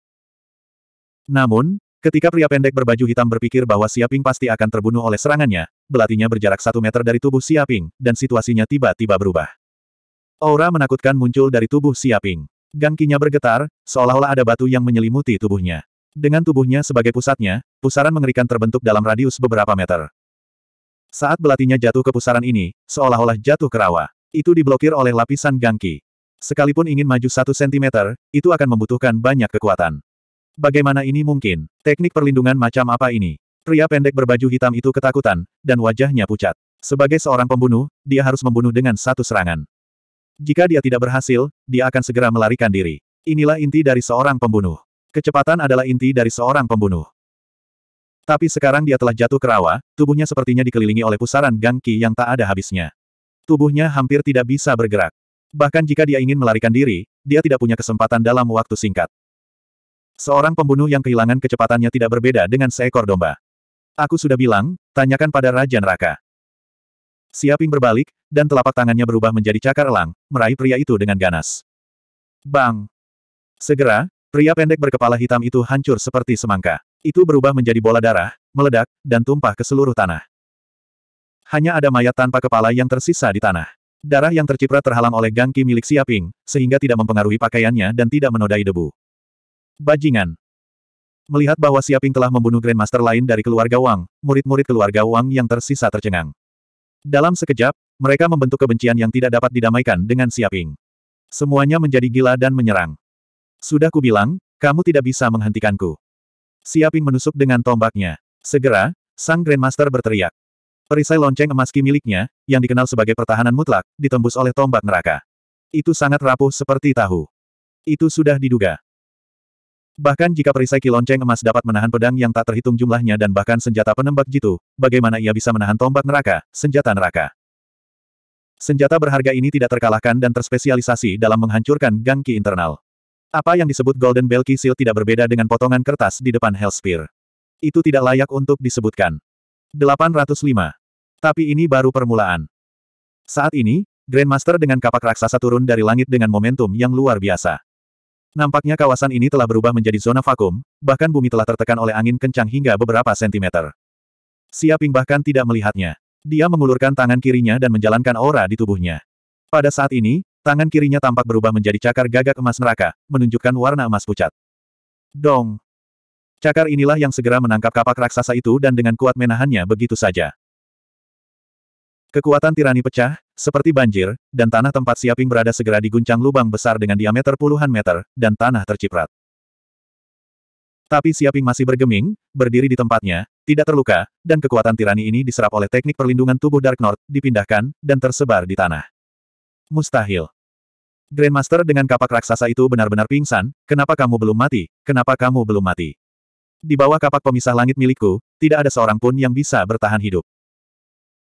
Speaker 1: Namun, ketika pria pendek berbaju hitam berpikir bahwa Siaping pasti akan terbunuh oleh serangannya, belatinya berjarak satu meter dari tubuh Siaping, dan situasinya tiba-tiba berubah. Aura menakutkan muncul dari tubuh Siaping. Gangkinya bergetar, seolah-olah ada batu yang menyelimuti tubuhnya. Dengan tubuhnya sebagai pusatnya, pusaran mengerikan terbentuk dalam radius beberapa meter. Saat belatinya jatuh ke pusaran ini, seolah-olah jatuh ke rawa. Itu diblokir oleh lapisan gangki. Sekalipun ingin maju satu sentimeter, itu akan membutuhkan banyak kekuatan. Bagaimana ini mungkin? Teknik perlindungan macam apa ini? Pria pendek berbaju hitam itu ketakutan, dan wajahnya pucat. Sebagai seorang pembunuh, dia harus membunuh dengan satu serangan. Jika dia tidak berhasil, dia akan segera melarikan diri. Inilah inti dari seorang pembunuh. Kecepatan adalah inti dari seorang pembunuh. Tapi sekarang dia telah jatuh ke rawa, tubuhnya sepertinya dikelilingi oleh pusaran gangki yang tak ada habisnya. Tubuhnya hampir tidak bisa bergerak. Bahkan jika dia ingin melarikan diri, dia tidak punya kesempatan dalam waktu singkat. Seorang pembunuh yang kehilangan kecepatannya tidak berbeda dengan seekor domba. Aku sudah bilang, tanyakan pada Raja Neraka. Siaping berbalik, dan telapak tangannya berubah menjadi cakar elang, meraih pria itu dengan ganas. Bang! Segera, pria pendek berkepala hitam itu hancur seperti semangka. Itu berubah menjadi bola darah, meledak, dan tumpah ke seluruh tanah. Hanya ada mayat tanpa kepala yang tersisa di tanah. Darah yang terciprat terhalang oleh gangki milik Siaping, sehingga tidak mempengaruhi pakaiannya dan tidak menodai debu. Bajingan. Melihat bahwa Siaping telah membunuh Grandmaster lain dari keluarga Wang, murid-murid keluarga Wang yang tersisa tercengang. Dalam sekejap, mereka membentuk kebencian yang tidak dapat didamaikan dengan Siaping. Semuanya menjadi gila dan menyerang. Sudah kubilang, kamu tidak bisa menghentikanku. Siaping menusuk dengan tombaknya. Segera, sang Grandmaster berteriak. Perisai lonceng emas ki miliknya, yang dikenal sebagai pertahanan mutlak, ditembus oleh tombak neraka. Itu sangat rapuh seperti tahu. Itu sudah diduga. Bahkan jika perisai ki lonceng emas dapat menahan pedang yang tak terhitung jumlahnya dan bahkan senjata penembak jitu, bagaimana ia bisa menahan tombak neraka, senjata neraka? Senjata berharga ini tidak terkalahkan dan terspesialisasi dalam menghancurkan gangki internal. Apa yang disebut Golden Bell Seal tidak berbeda dengan potongan kertas di depan Hellspear. Itu tidak layak untuk disebutkan. 805. Tapi ini baru permulaan. Saat ini, Grandmaster dengan kapak raksasa turun dari langit dengan momentum yang luar biasa. Nampaknya kawasan ini telah berubah menjadi zona vakum, bahkan bumi telah tertekan oleh angin kencang hingga beberapa sentimeter. Siaping bahkan tidak melihatnya. Dia mengulurkan tangan kirinya dan menjalankan aura di tubuhnya. Pada saat ini, Tangan kirinya tampak berubah menjadi cakar gagak emas neraka, menunjukkan warna emas pucat. Dong! Cakar inilah yang segera menangkap kapak raksasa itu dan dengan kuat menahannya begitu saja. Kekuatan tirani pecah, seperti banjir, dan tanah tempat Siaping berada segera diguncang lubang besar dengan diameter puluhan meter, dan tanah terciprat. Tapi Siaping masih bergeming, berdiri di tempatnya, tidak terluka, dan kekuatan tirani ini diserap oleh teknik perlindungan tubuh Dark North, dipindahkan, dan tersebar di tanah. Mustahil. Grandmaster dengan kapak raksasa itu benar-benar pingsan, kenapa kamu belum mati, kenapa kamu belum mati? Di bawah kapak pemisah langit milikku, tidak ada seorang pun yang bisa bertahan hidup.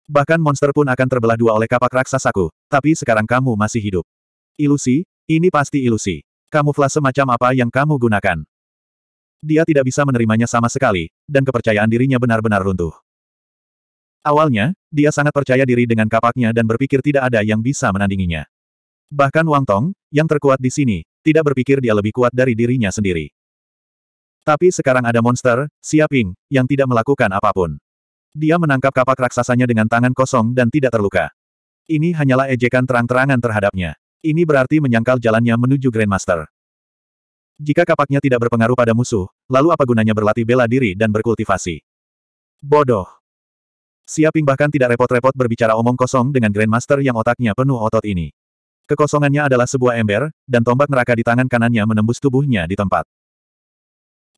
Speaker 1: Bahkan monster pun akan terbelah dua oleh kapak raksasaku, tapi sekarang kamu masih hidup. Ilusi, ini pasti ilusi. Kamuflase macam apa yang kamu gunakan? Dia tidak bisa menerimanya sama sekali, dan kepercayaan dirinya benar-benar runtuh. Awalnya, dia sangat percaya diri dengan kapaknya dan berpikir tidak ada yang bisa menandinginya. Bahkan Wang Tong, yang terkuat di sini, tidak berpikir dia lebih kuat dari dirinya sendiri. Tapi sekarang ada monster, Siaping, yang tidak melakukan apapun. Dia menangkap kapak raksasanya dengan tangan kosong dan tidak terluka. Ini hanyalah ejekan terang-terangan terhadapnya. Ini berarti menyangkal jalannya menuju Grandmaster. Jika kapaknya tidak berpengaruh pada musuh, lalu apa gunanya berlatih bela diri dan berkultivasi? Bodoh. Siaping bahkan tidak repot-repot berbicara omong kosong dengan Grandmaster yang otaknya penuh otot ini. Kekosongannya adalah sebuah ember, dan tombak neraka di tangan kanannya menembus tubuhnya di tempat.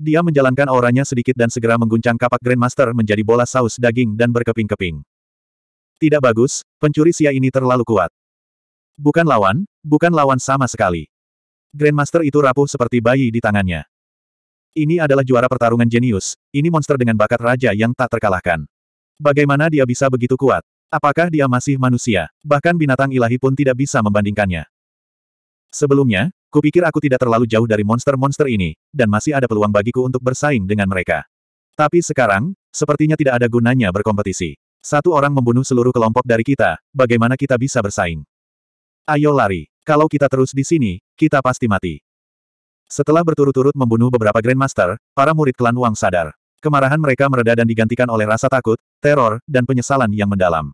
Speaker 1: Dia menjalankan auranya sedikit dan segera mengguncang kapak Grandmaster menjadi bola saus daging dan berkeping-keping. Tidak bagus, pencuri sia ini terlalu kuat. Bukan lawan, bukan lawan sama sekali. Grandmaster itu rapuh seperti bayi di tangannya. Ini adalah juara pertarungan jenius, ini monster dengan bakat raja yang tak terkalahkan. Bagaimana dia bisa begitu kuat? Apakah dia masih manusia? Bahkan binatang ilahi pun tidak bisa membandingkannya. Sebelumnya, kupikir aku tidak terlalu jauh dari monster-monster ini, dan masih ada peluang bagiku untuk bersaing dengan mereka. Tapi sekarang, sepertinya tidak ada gunanya berkompetisi. Satu orang membunuh seluruh kelompok dari kita, bagaimana kita bisa bersaing? Ayo lari. Kalau kita terus di sini, kita pasti mati. Setelah berturut-turut membunuh beberapa Grandmaster, para murid klan Wang sadar. Kemarahan mereka mereda dan digantikan oleh rasa takut, teror, dan penyesalan yang mendalam.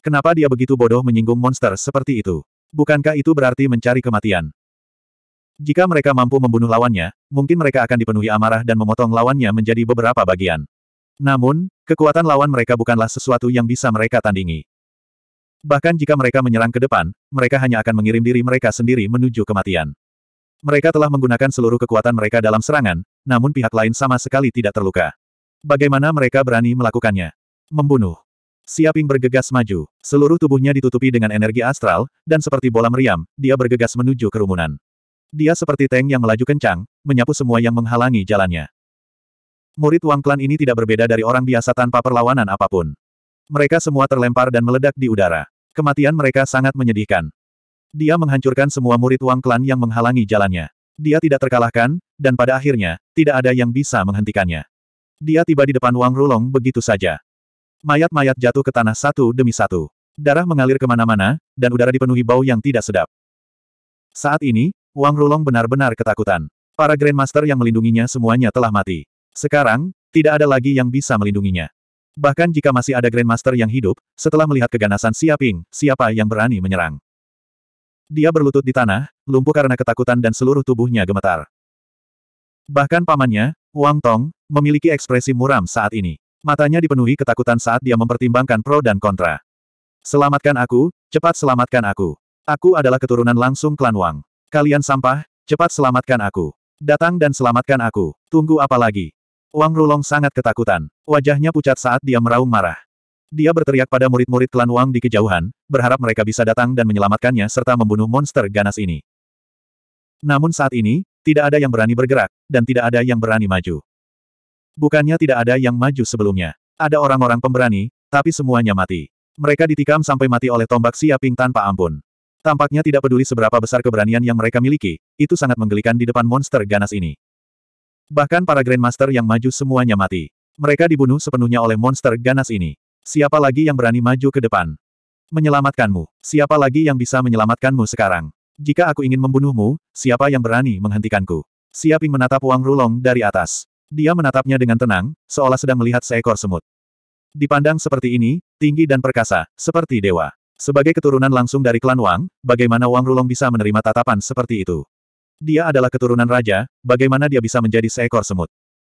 Speaker 1: Kenapa dia begitu bodoh menyinggung monster seperti itu? Bukankah itu berarti mencari kematian? Jika mereka mampu membunuh lawannya, mungkin mereka akan dipenuhi amarah dan memotong lawannya menjadi beberapa bagian. Namun, kekuatan lawan mereka bukanlah sesuatu yang bisa mereka tandingi. Bahkan jika mereka menyerang ke depan, mereka hanya akan mengirim diri mereka sendiri menuju kematian. Mereka telah menggunakan seluruh kekuatan mereka dalam serangan, namun pihak lain sama sekali tidak terluka. Bagaimana mereka berani melakukannya? Membunuh. Siaping bergegas maju. Seluruh tubuhnya ditutupi dengan energi astral, dan seperti bola meriam, dia bergegas menuju kerumunan. Dia seperti tank yang melaju kencang, menyapu semua yang menghalangi jalannya. Murid Wang Klan ini tidak berbeda dari orang biasa tanpa perlawanan apapun. Mereka semua terlempar dan meledak di udara. Kematian mereka sangat menyedihkan. Dia menghancurkan semua murid Wang Klan yang menghalangi jalannya. Dia tidak terkalahkan, dan pada akhirnya, tidak ada yang bisa menghentikannya. Dia tiba di depan Wang Rulong begitu saja. Mayat-mayat jatuh ke tanah satu demi satu. Darah mengalir kemana-mana, dan udara dipenuhi bau yang tidak sedap. Saat ini, Wang Rulong benar-benar ketakutan. Para Grandmaster yang melindunginya semuanya telah mati. Sekarang, tidak ada lagi yang bisa melindunginya. Bahkan jika masih ada Grandmaster yang hidup, setelah melihat keganasan Siaping, siapa yang berani menyerang? Dia berlutut di tanah, lumpuh karena ketakutan dan seluruh tubuhnya gemetar. Bahkan pamannya, Wang Tong, memiliki ekspresi muram saat ini. Matanya dipenuhi ketakutan saat dia mempertimbangkan pro dan kontra. Selamatkan aku, cepat selamatkan aku. Aku adalah keturunan langsung klan Wang. Kalian sampah, cepat selamatkan aku. Datang dan selamatkan aku. Tunggu apa lagi? Wang Rulong sangat ketakutan. Wajahnya pucat saat dia meraung marah. Dia berteriak pada murid-murid klan Wang di kejauhan, berharap mereka bisa datang dan menyelamatkannya serta membunuh monster ganas ini. Namun saat ini, tidak ada yang berani bergerak, dan tidak ada yang berani maju. Bukannya tidak ada yang maju sebelumnya. Ada orang-orang pemberani, tapi semuanya mati. Mereka ditikam sampai mati oleh tombak Siaping tanpa ampun. Tampaknya tidak peduli seberapa besar keberanian yang mereka miliki, itu sangat menggelikan di depan monster ganas ini. Bahkan para Grandmaster yang maju semuanya mati. Mereka dibunuh sepenuhnya oleh monster ganas ini. Siapa lagi yang berani maju ke depan? Menyelamatkanmu. Siapa lagi yang bisa menyelamatkanmu sekarang? Jika aku ingin membunuhmu, siapa yang berani menghentikanku? Siaping menatap Wang Rulong dari atas. Dia menatapnya dengan tenang, seolah sedang melihat seekor semut. Dipandang seperti ini, tinggi dan perkasa, seperti dewa. Sebagai keturunan langsung dari klan Wang, bagaimana Wang Rulong bisa menerima tatapan seperti itu? Dia adalah keturunan raja, bagaimana dia bisa menjadi seekor semut?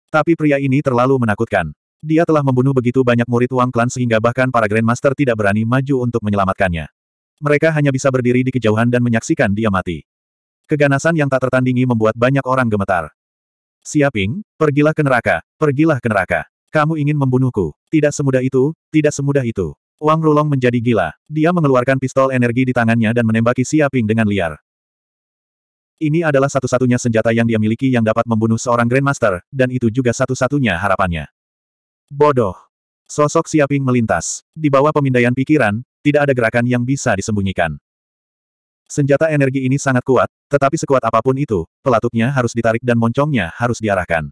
Speaker 1: Tapi pria ini terlalu menakutkan. Dia telah membunuh begitu banyak murid Wang klan sehingga bahkan para Grandmaster tidak berani maju untuk menyelamatkannya. Mereka hanya bisa berdiri di kejauhan dan menyaksikan dia mati. Keganasan yang tak tertandingi membuat banyak orang gemetar. Siaping, pergilah ke neraka, pergilah ke neraka. Kamu ingin membunuhku. Tidak semudah itu, tidak semudah itu. Wang Rulong menjadi gila. Dia mengeluarkan pistol energi di tangannya dan menembaki Siaping dengan liar. Ini adalah satu-satunya senjata yang dia miliki yang dapat membunuh seorang Grandmaster, dan itu juga satu-satunya harapannya. Bodoh. Sosok Siaping melintas. Di bawah pemindaian pikiran, tidak ada gerakan yang bisa disembunyikan. Senjata energi ini sangat kuat, tetapi sekuat apapun itu, pelatuknya harus ditarik dan moncongnya harus diarahkan.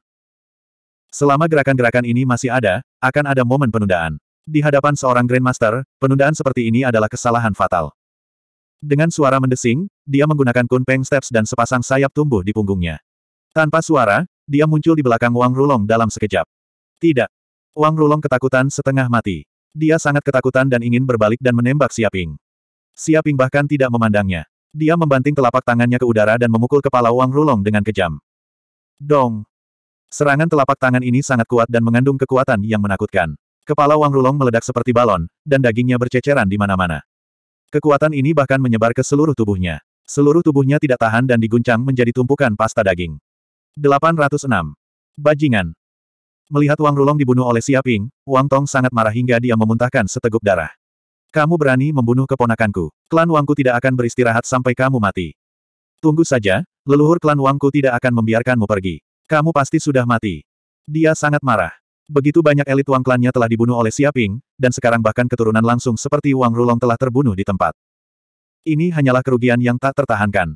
Speaker 1: Selama gerakan-gerakan ini masih ada, akan ada momen penundaan. Di hadapan seorang Grandmaster, penundaan seperti ini adalah kesalahan fatal. Dengan suara mendesing, dia menggunakan kunpeng steps dan sepasang sayap tumbuh di punggungnya. Tanpa suara, dia muncul di belakang Wang Rulong dalam sekejap. Tidak. Wang Rulong ketakutan setengah mati. Dia sangat ketakutan dan ingin berbalik dan menembak Siaping. Siaping bahkan tidak memandangnya. Dia membanting telapak tangannya ke udara dan memukul kepala Wang Rulong dengan kejam. Dong! Serangan telapak tangan ini sangat kuat dan mengandung kekuatan yang menakutkan. Kepala Wang Rulong meledak seperti balon, dan dagingnya berceceran di mana-mana. Kekuatan ini bahkan menyebar ke seluruh tubuhnya. Seluruh tubuhnya tidak tahan dan diguncang menjadi tumpukan pasta daging. 806. Bajingan. Melihat Wang Rulong dibunuh oleh Siaping, Wang Tong sangat marah hingga dia memuntahkan seteguk darah. Kamu berani membunuh keponakanku. Klan Wangku tidak akan beristirahat sampai kamu mati. Tunggu saja, leluhur klan Wangku tidak akan membiarkanmu pergi. Kamu pasti sudah mati. Dia sangat marah. Begitu banyak elit Wang klannya telah dibunuh oleh Siaping, dan sekarang bahkan keturunan langsung seperti Wang Rulong telah terbunuh di tempat. Ini hanyalah kerugian yang tak tertahankan.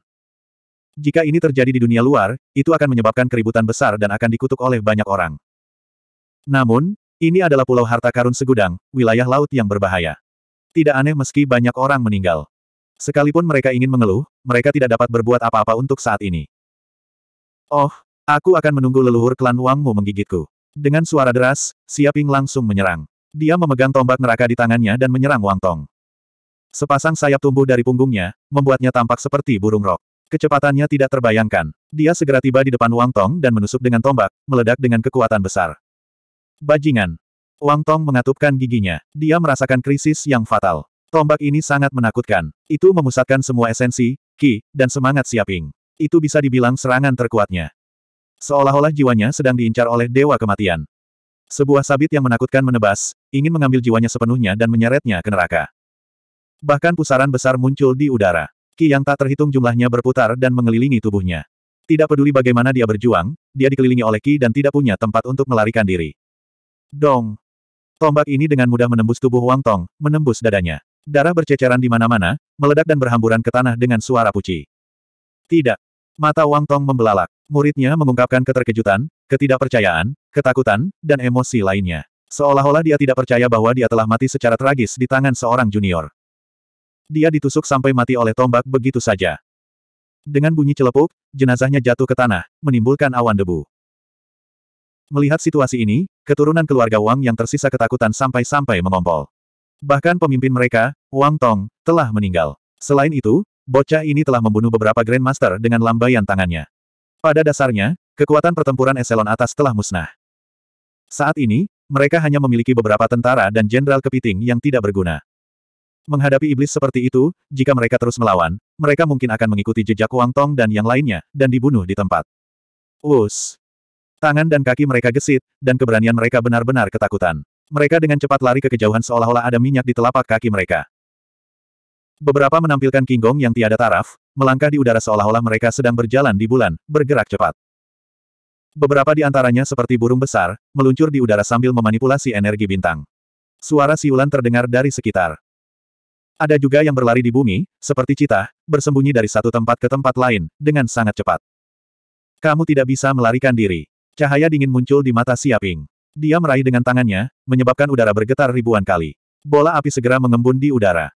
Speaker 1: Jika ini terjadi di dunia luar, itu akan menyebabkan keributan besar dan akan dikutuk oleh banyak orang. Namun, ini adalah pulau harta karun segudang, wilayah laut yang berbahaya. Tidak aneh meski banyak orang meninggal. Sekalipun mereka ingin mengeluh, mereka tidak dapat berbuat apa-apa untuk saat ini. Oh, aku akan menunggu leluhur klan Wangmu menggigitku. Dengan suara deras, Siaping langsung menyerang. Dia memegang tombak neraka di tangannya dan menyerang Wang Tong. Sepasang sayap tumbuh dari punggungnya, membuatnya tampak seperti burung rok. Kecepatannya tidak terbayangkan. Dia segera tiba di depan Wang Tong dan menusuk dengan tombak, meledak dengan kekuatan besar. Bajingan. Wang Tong mengatupkan giginya. Dia merasakan krisis yang fatal. Tombak ini sangat menakutkan. Itu memusatkan semua esensi, ki, dan semangat Siaping. Itu bisa dibilang serangan terkuatnya. Seolah-olah jiwanya sedang diincar oleh Dewa Kematian. Sebuah sabit yang menakutkan menebas, ingin mengambil jiwanya sepenuhnya dan menyeretnya ke neraka. Bahkan pusaran besar muncul di udara. Ki yang tak terhitung jumlahnya berputar dan mengelilingi tubuhnya. Tidak peduli bagaimana dia berjuang, dia dikelilingi oleh Ki dan tidak punya tempat untuk melarikan diri. Dong! Tombak ini dengan mudah menembus tubuh Wang Tong, menembus dadanya. Darah berceceran di mana-mana, meledak dan berhamburan ke tanah dengan suara puci. Tidak. Mata Wang Tong membelalak. Muridnya mengungkapkan keterkejutan, ketidakpercayaan, ketakutan, dan emosi lainnya. Seolah-olah dia tidak percaya bahwa dia telah mati secara tragis di tangan seorang junior. Dia ditusuk sampai mati oleh tombak begitu saja. Dengan bunyi celepuk, jenazahnya jatuh ke tanah, menimbulkan awan debu. Melihat situasi ini, keturunan keluarga Wang yang tersisa ketakutan sampai-sampai mengompol. Bahkan pemimpin mereka, Wang Tong, telah meninggal. Selain itu, bocah ini telah membunuh beberapa Grandmaster dengan lambaian tangannya. Pada dasarnya, kekuatan pertempuran eselon atas telah musnah. Saat ini, mereka hanya memiliki beberapa tentara dan jenderal kepiting yang tidak berguna. Menghadapi iblis seperti itu, jika mereka terus melawan, mereka mungkin akan mengikuti jejak Wang Tong dan yang lainnya, dan dibunuh di tempat. Us. Tangan dan kaki mereka gesit, dan keberanian mereka benar-benar ketakutan. Mereka dengan cepat lari ke kejauhan seolah-olah ada minyak di telapak kaki mereka. Beberapa menampilkan kinggong yang tiada taraf, melangkah di udara seolah-olah mereka sedang berjalan di bulan, bergerak cepat. Beberapa di antaranya seperti burung besar, meluncur di udara sambil memanipulasi energi bintang. Suara siulan terdengar dari sekitar. Ada juga yang berlari di bumi, seperti Cita, bersembunyi dari satu tempat ke tempat lain, dengan sangat cepat. Kamu tidak bisa melarikan diri. Cahaya dingin muncul di mata Siaping. Dia meraih dengan tangannya, menyebabkan udara bergetar ribuan kali. Bola api segera mengembun di udara.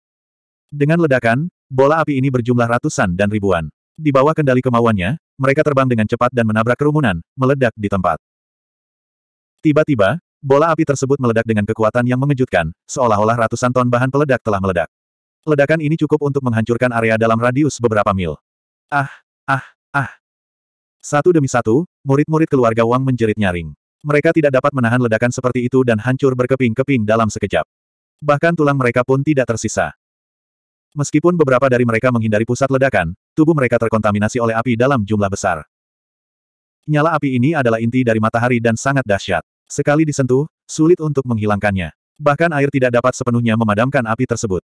Speaker 1: Dengan ledakan, bola api ini berjumlah ratusan dan ribuan. Di bawah kendali kemauannya, mereka terbang dengan cepat dan menabrak kerumunan, meledak di tempat. Tiba-tiba, bola api tersebut meledak dengan kekuatan yang mengejutkan, seolah-olah ratusan ton bahan peledak telah meledak. Ledakan ini cukup untuk menghancurkan area dalam radius beberapa mil. Ah, ah, ah. Satu demi satu, murid-murid keluarga Wang menjerit nyaring. Mereka tidak dapat menahan ledakan seperti itu dan hancur berkeping-keping dalam sekejap. Bahkan tulang mereka pun tidak tersisa. Meskipun beberapa dari mereka menghindari pusat ledakan, tubuh mereka terkontaminasi oleh api dalam jumlah besar. Nyala api ini adalah inti dari matahari dan sangat dahsyat. Sekali disentuh, sulit untuk menghilangkannya. Bahkan air tidak dapat sepenuhnya memadamkan api tersebut.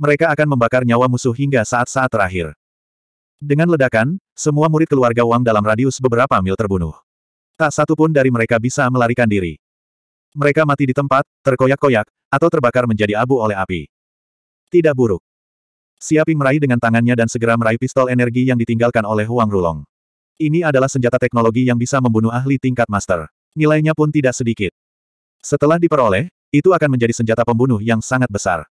Speaker 1: Mereka akan membakar nyawa musuh hingga saat-saat terakhir. Dengan ledakan, semua murid keluarga Wang dalam radius beberapa mil terbunuh. Tak satu pun dari mereka bisa melarikan diri. Mereka mati di tempat, terkoyak-koyak, atau terbakar menjadi abu oleh api. Tidak buruk. Siaping meraih dengan tangannya dan segera meraih pistol energi yang ditinggalkan oleh Huang Rulong. Ini adalah senjata teknologi yang bisa membunuh ahli tingkat master. Nilainya pun tidak sedikit. Setelah diperoleh, itu akan menjadi senjata pembunuh yang sangat besar.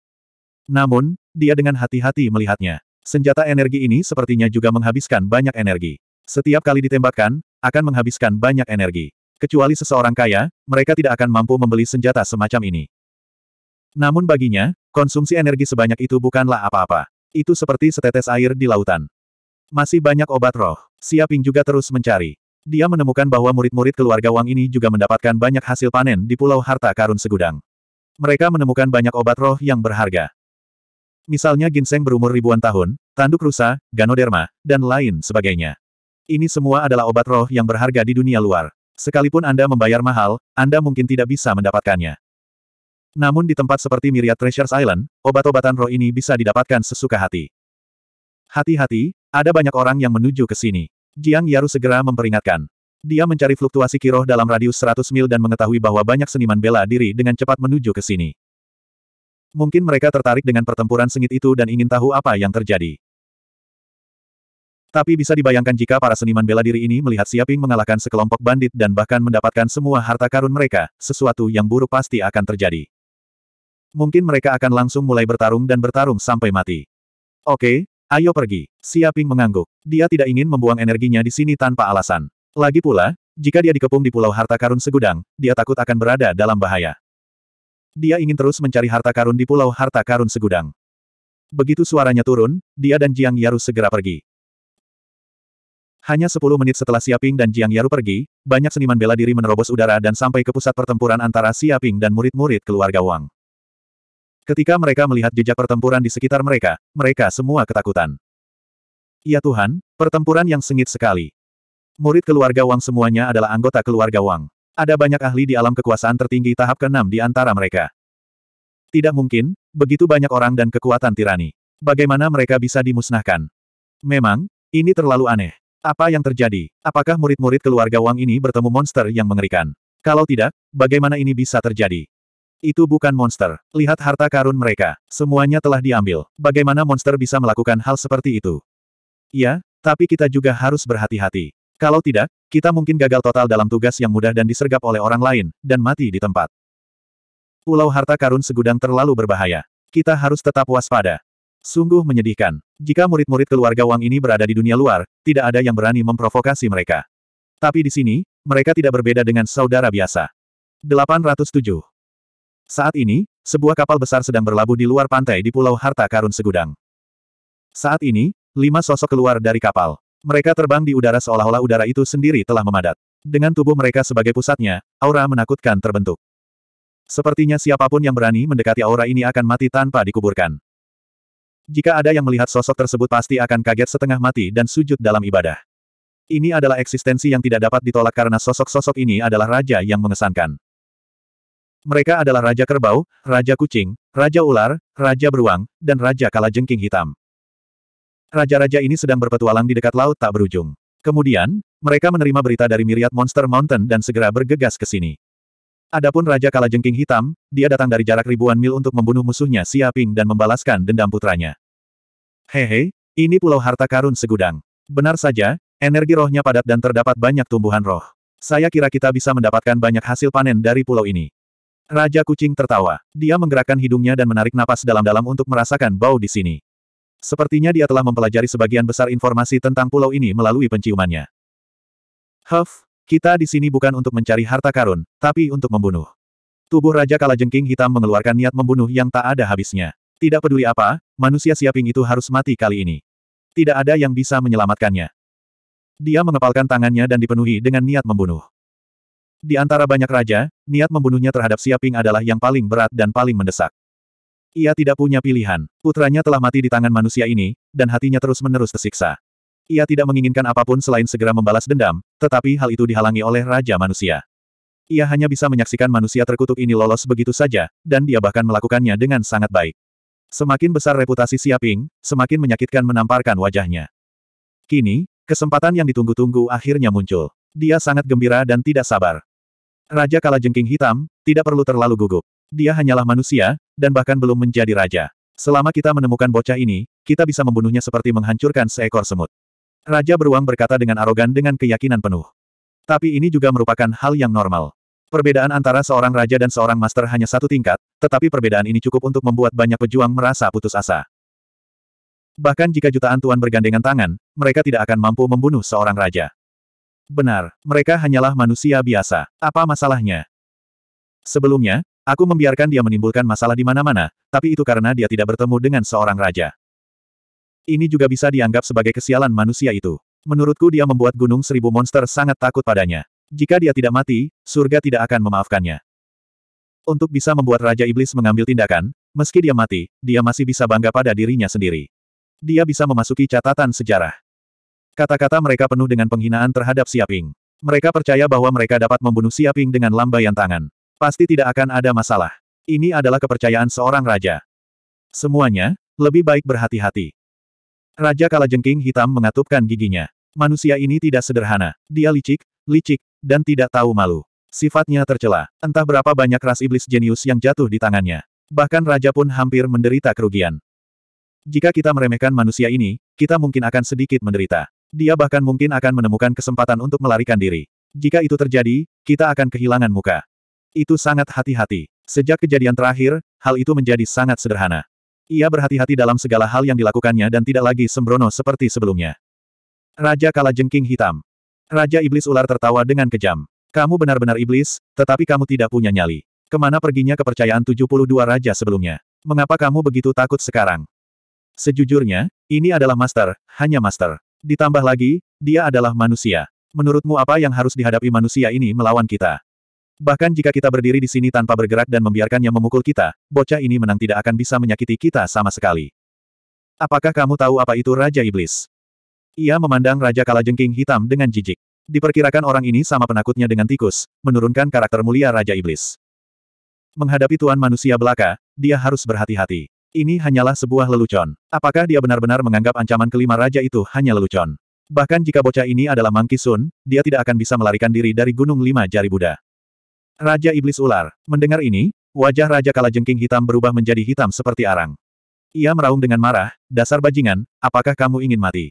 Speaker 1: Namun, dia dengan hati-hati melihatnya. Senjata energi ini sepertinya juga menghabiskan banyak energi. Setiap kali ditembakkan, akan menghabiskan banyak energi. Kecuali seseorang kaya, mereka tidak akan mampu membeli senjata semacam ini. Namun baginya, konsumsi energi sebanyak itu bukanlah apa-apa. Itu seperti setetes air di lautan. Masih banyak obat roh. Siaping juga terus mencari. Dia menemukan bahwa murid-murid keluarga Wang ini juga mendapatkan banyak hasil panen di Pulau Harta Karun Segudang. Mereka menemukan banyak obat roh yang berharga. Misalnya ginseng berumur ribuan tahun, tanduk rusa, ganoderma, dan lain sebagainya. Ini semua adalah obat roh yang berharga di dunia luar. Sekalipun Anda membayar mahal, Anda mungkin tidak bisa mendapatkannya. Namun di tempat seperti Myriad Treasures Island, obat-obatan roh ini bisa didapatkan sesuka hati. Hati-hati, ada banyak orang yang menuju ke sini. Jiang Yaru segera memperingatkan. Dia mencari fluktuasi kiroh dalam radius 100 mil dan mengetahui bahwa banyak seniman bela diri dengan cepat menuju ke sini. Mungkin mereka tertarik dengan pertempuran sengit itu dan ingin tahu apa yang terjadi. Tapi bisa dibayangkan jika para seniman bela diri ini melihat Siaping mengalahkan sekelompok bandit dan bahkan mendapatkan semua harta karun mereka, sesuatu yang buruk pasti akan terjadi. Mungkin mereka akan langsung mulai bertarung dan bertarung sampai mati. Oke, ayo pergi. Siaping mengangguk. Dia tidak ingin membuang energinya di sini tanpa alasan. Lagi pula, jika dia dikepung di pulau harta karun segudang, dia takut akan berada dalam bahaya. Dia ingin terus mencari harta karun di pulau harta karun segudang. Begitu suaranya turun, dia dan Jiang Yaru segera pergi. Hanya sepuluh menit setelah Siaping dan Jiang Yaru pergi, banyak seniman bela diri menerobos udara dan sampai ke pusat pertempuran antara Siaping dan murid-murid keluarga Wang. Ketika mereka melihat jejak pertempuran di sekitar mereka, mereka semua ketakutan. Ya Tuhan, pertempuran yang sengit sekali. Murid keluarga Wang semuanya adalah anggota keluarga Wang. Ada banyak ahli di alam kekuasaan tertinggi tahap ke-6 di antara mereka. Tidak mungkin, begitu banyak orang dan kekuatan tirani. Bagaimana mereka bisa dimusnahkan? Memang, ini terlalu aneh. Apa yang terjadi? Apakah murid-murid keluarga Wang ini bertemu monster yang mengerikan? Kalau tidak, bagaimana ini bisa terjadi? Itu bukan monster. Lihat harta karun mereka. Semuanya telah diambil. Bagaimana monster bisa melakukan hal seperti itu? Ya, tapi kita juga harus berhati-hati. Kalau tidak, kita mungkin gagal total dalam tugas yang mudah dan disergap oleh orang lain, dan mati di tempat. Pulau harta karun segudang terlalu berbahaya. Kita harus tetap waspada. Sungguh menyedihkan. Jika murid-murid keluarga Wang ini berada di dunia luar, tidak ada yang berani memprovokasi mereka. Tapi di sini, mereka tidak berbeda dengan saudara biasa. 807. Saat ini, sebuah kapal besar sedang berlabuh di luar pantai di Pulau Harta Karun Segudang. Saat ini, lima sosok keluar dari kapal. Mereka terbang di udara seolah-olah udara itu sendiri telah memadat. Dengan tubuh mereka sebagai pusatnya, aura menakutkan terbentuk. Sepertinya siapapun yang berani mendekati aura ini akan mati tanpa dikuburkan. Jika ada yang melihat sosok tersebut pasti akan kaget setengah mati dan sujud dalam ibadah. Ini adalah eksistensi yang tidak dapat ditolak karena sosok-sosok ini adalah raja yang mengesankan. Mereka adalah Raja Kerbau, Raja Kucing, Raja Ular, Raja Beruang, dan Raja Kalajengking Hitam. Raja-raja ini sedang berpetualang di dekat laut tak berujung. Kemudian, mereka menerima berita dari miriat Monster Mountain dan segera bergegas ke sini. Adapun Raja Kalajengking Hitam, dia datang dari jarak ribuan mil untuk membunuh musuhnya Siaping dan membalaskan dendam putranya. Hehe, ini pulau harta karun segudang. Benar saja, energi rohnya padat dan terdapat banyak tumbuhan roh. Saya kira kita bisa mendapatkan banyak hasil panen dari pulau ini. Raja Kucing tertawa. Dia menggerakkan hidungnya dan menarik napas dalam-dalam untuk merasakan bau di sini. Sepertinya dia telah mempelajari sebagian besar informasi tentang pulau ini melalui penciumannya. Huff, kita di sini bukan untuk mencari harta karun, tapi untuk membunuh. Tubuh Raja Kalajengking Hitam mengeluarkan niat membunuh yang tak ada habisnya. Tidak peduli apa, manusia siaping itu harus mati kali ini. Tidak ada yang bisa menyelamatkannya. Dia mengepalkan tangannya dan dipenuhi dengan niat membunuh. Di antara banyak raja, niat membunuhnya terhadap Siaping adalah yang paling berat dan paling mendesak. Ia tidak punya pilihan. Putranya telah mati di tangan manusia ini, dan hatinya terus-menerus tersiksa. Ia tidak menginginkan apapun selain segera membalas dendam, tetapi hal itu dihalangi oleh Raja Manusia. Ia hanya bisa menyaksikan manusia terkutuk ini lolos begitu saja, dan dia bahkan melakukannya dengan sangat baik. Semakin besar reputasi Siaping, semakin menyakitkan menamparkan wajahnya. Kini, kesempatan yang ditunggu-tunggu akhirnya muncul. Dia sangat gembira dan tidak sabar. Raja Kalajengking Hitam, tidak perlu terlalu gugup. Dia hanyalah manusia, dan bahkan belum menjadi raja. Selama kita menemukan bocah ini, kita bisa membunuhnya seperti menghancurkan seekor semut. Raja beruang berkata dengan arogan dengan keyakinan penuh. Tapi ini juga merupakan hal yang normal. Perbedaan antara seorang raja dan seorang master hanya satu tingkat, tetapi perbedaan ini cukup untuk membuat banyak pejuang merasa putus asa. Bahkan jika jutaan tuan bergandengan tangan, mereka tidak akan mampu membunuh seorang raja. Benar, mereka hanyalah manusia biasa. Apa masalahnya? Sebelumnya, Aku membiarkan dia menimbulkan masalah di mana-mana, tapi itu karena dia tidak bertemu dengan seorang raja. Ini juga bisa dianggap sebagai kesialan manusia itu. Menurutku dia membuat gunung seribu monster sangat takut padanya. Jika dia tidak mati, surga tidak akan memaafkannya. Untuk bisa membuat Raja Iblis mengambil tindakan, meski dia mati, dia masih bisa bangga pada dirinya sendiri. Dia bisa memasuki catatan sejarah. Kata-kata mereka penuh dengan penghinaan terhadap Siaping. Mereka percaya bahwa mereka dapat membunuh Siaping dengan lambaian tangan. Pasti tidak akan ada masalah. Ini adalah kepercayaan seorang raja. Semuanya, lebih baik berhati-hati. Raja Kalajengking Hitam mengatupkan giginya. Manusia ini tidak sederhana. Dia licik, licik, dan tidak tahu malu. Sifatnya tercela. Entah berapa banyak ras iblis jenius yang jatuh di tangannya. Bahkan raja pun hampir menderita kerugian. Jika kita meremehkan manusia ini, kita mungkin akan sedikit menderita. Dia bahkan mungkin akan menemukan kesempatan untuk melarikan diri. Jika itu terjadi, kita akan kehilangan muka. Itu sangat hati-hati. Sejak kejadian terakhir, hal itu menjadi sangat sederhana. Ia berhati-hati dalam segala hal yang dilakukannya dan tidak lagi sembrono seperti sebelumnya. Raja Kala Jengking Hitam. Raja Iblis Ular tertawa dengan kejam. Kamu benar-benar iblis, tetapi kamu tidak punya nyali. Kemana perginya kepercayaan 72 raja sebelumnya? Mengapa kamu begitu takut sekarang? Sejujurnya, ini adalah master, hanya master. Ditambah lagi, dia adalah manusia. Menurutmu apa yang harus dihadapi manusia ini melawan kita? Bahkan jika kita berdiri di sini tanpa bergerak dan membiarkannya memukul kita, bocah ini menang tidak akan bisa menyakiti kita sama sekali. Apakah kamu tahu apa itu Raja Iblis? Ia memandang Raja Kalajengking hitam dengan jijik. Diperkirakan orang ini sama penakutnya dengan tikus, menurunkan karakter mulia Raja Iblis. Menghadapi tuan manusia belaka, dia harus berhati-hati. Ini hanyalah sebuah lelucon. Apakah dia benar-benar menganggap ancaman kelima raja itu hanya lelucon? Bahkan jika bocah ini adalah Mangki Sun, dia tidak akan bisa melarikan diri dari Gunung Lima Jari Buddha. Raja Iblis Ular. Mendengar ini, wajah Raja Kalajengking hitam berubah menjadi hitam seperti arang. Ia meraung dengan marah, dasar bajingan, apakah kamu ingin mati?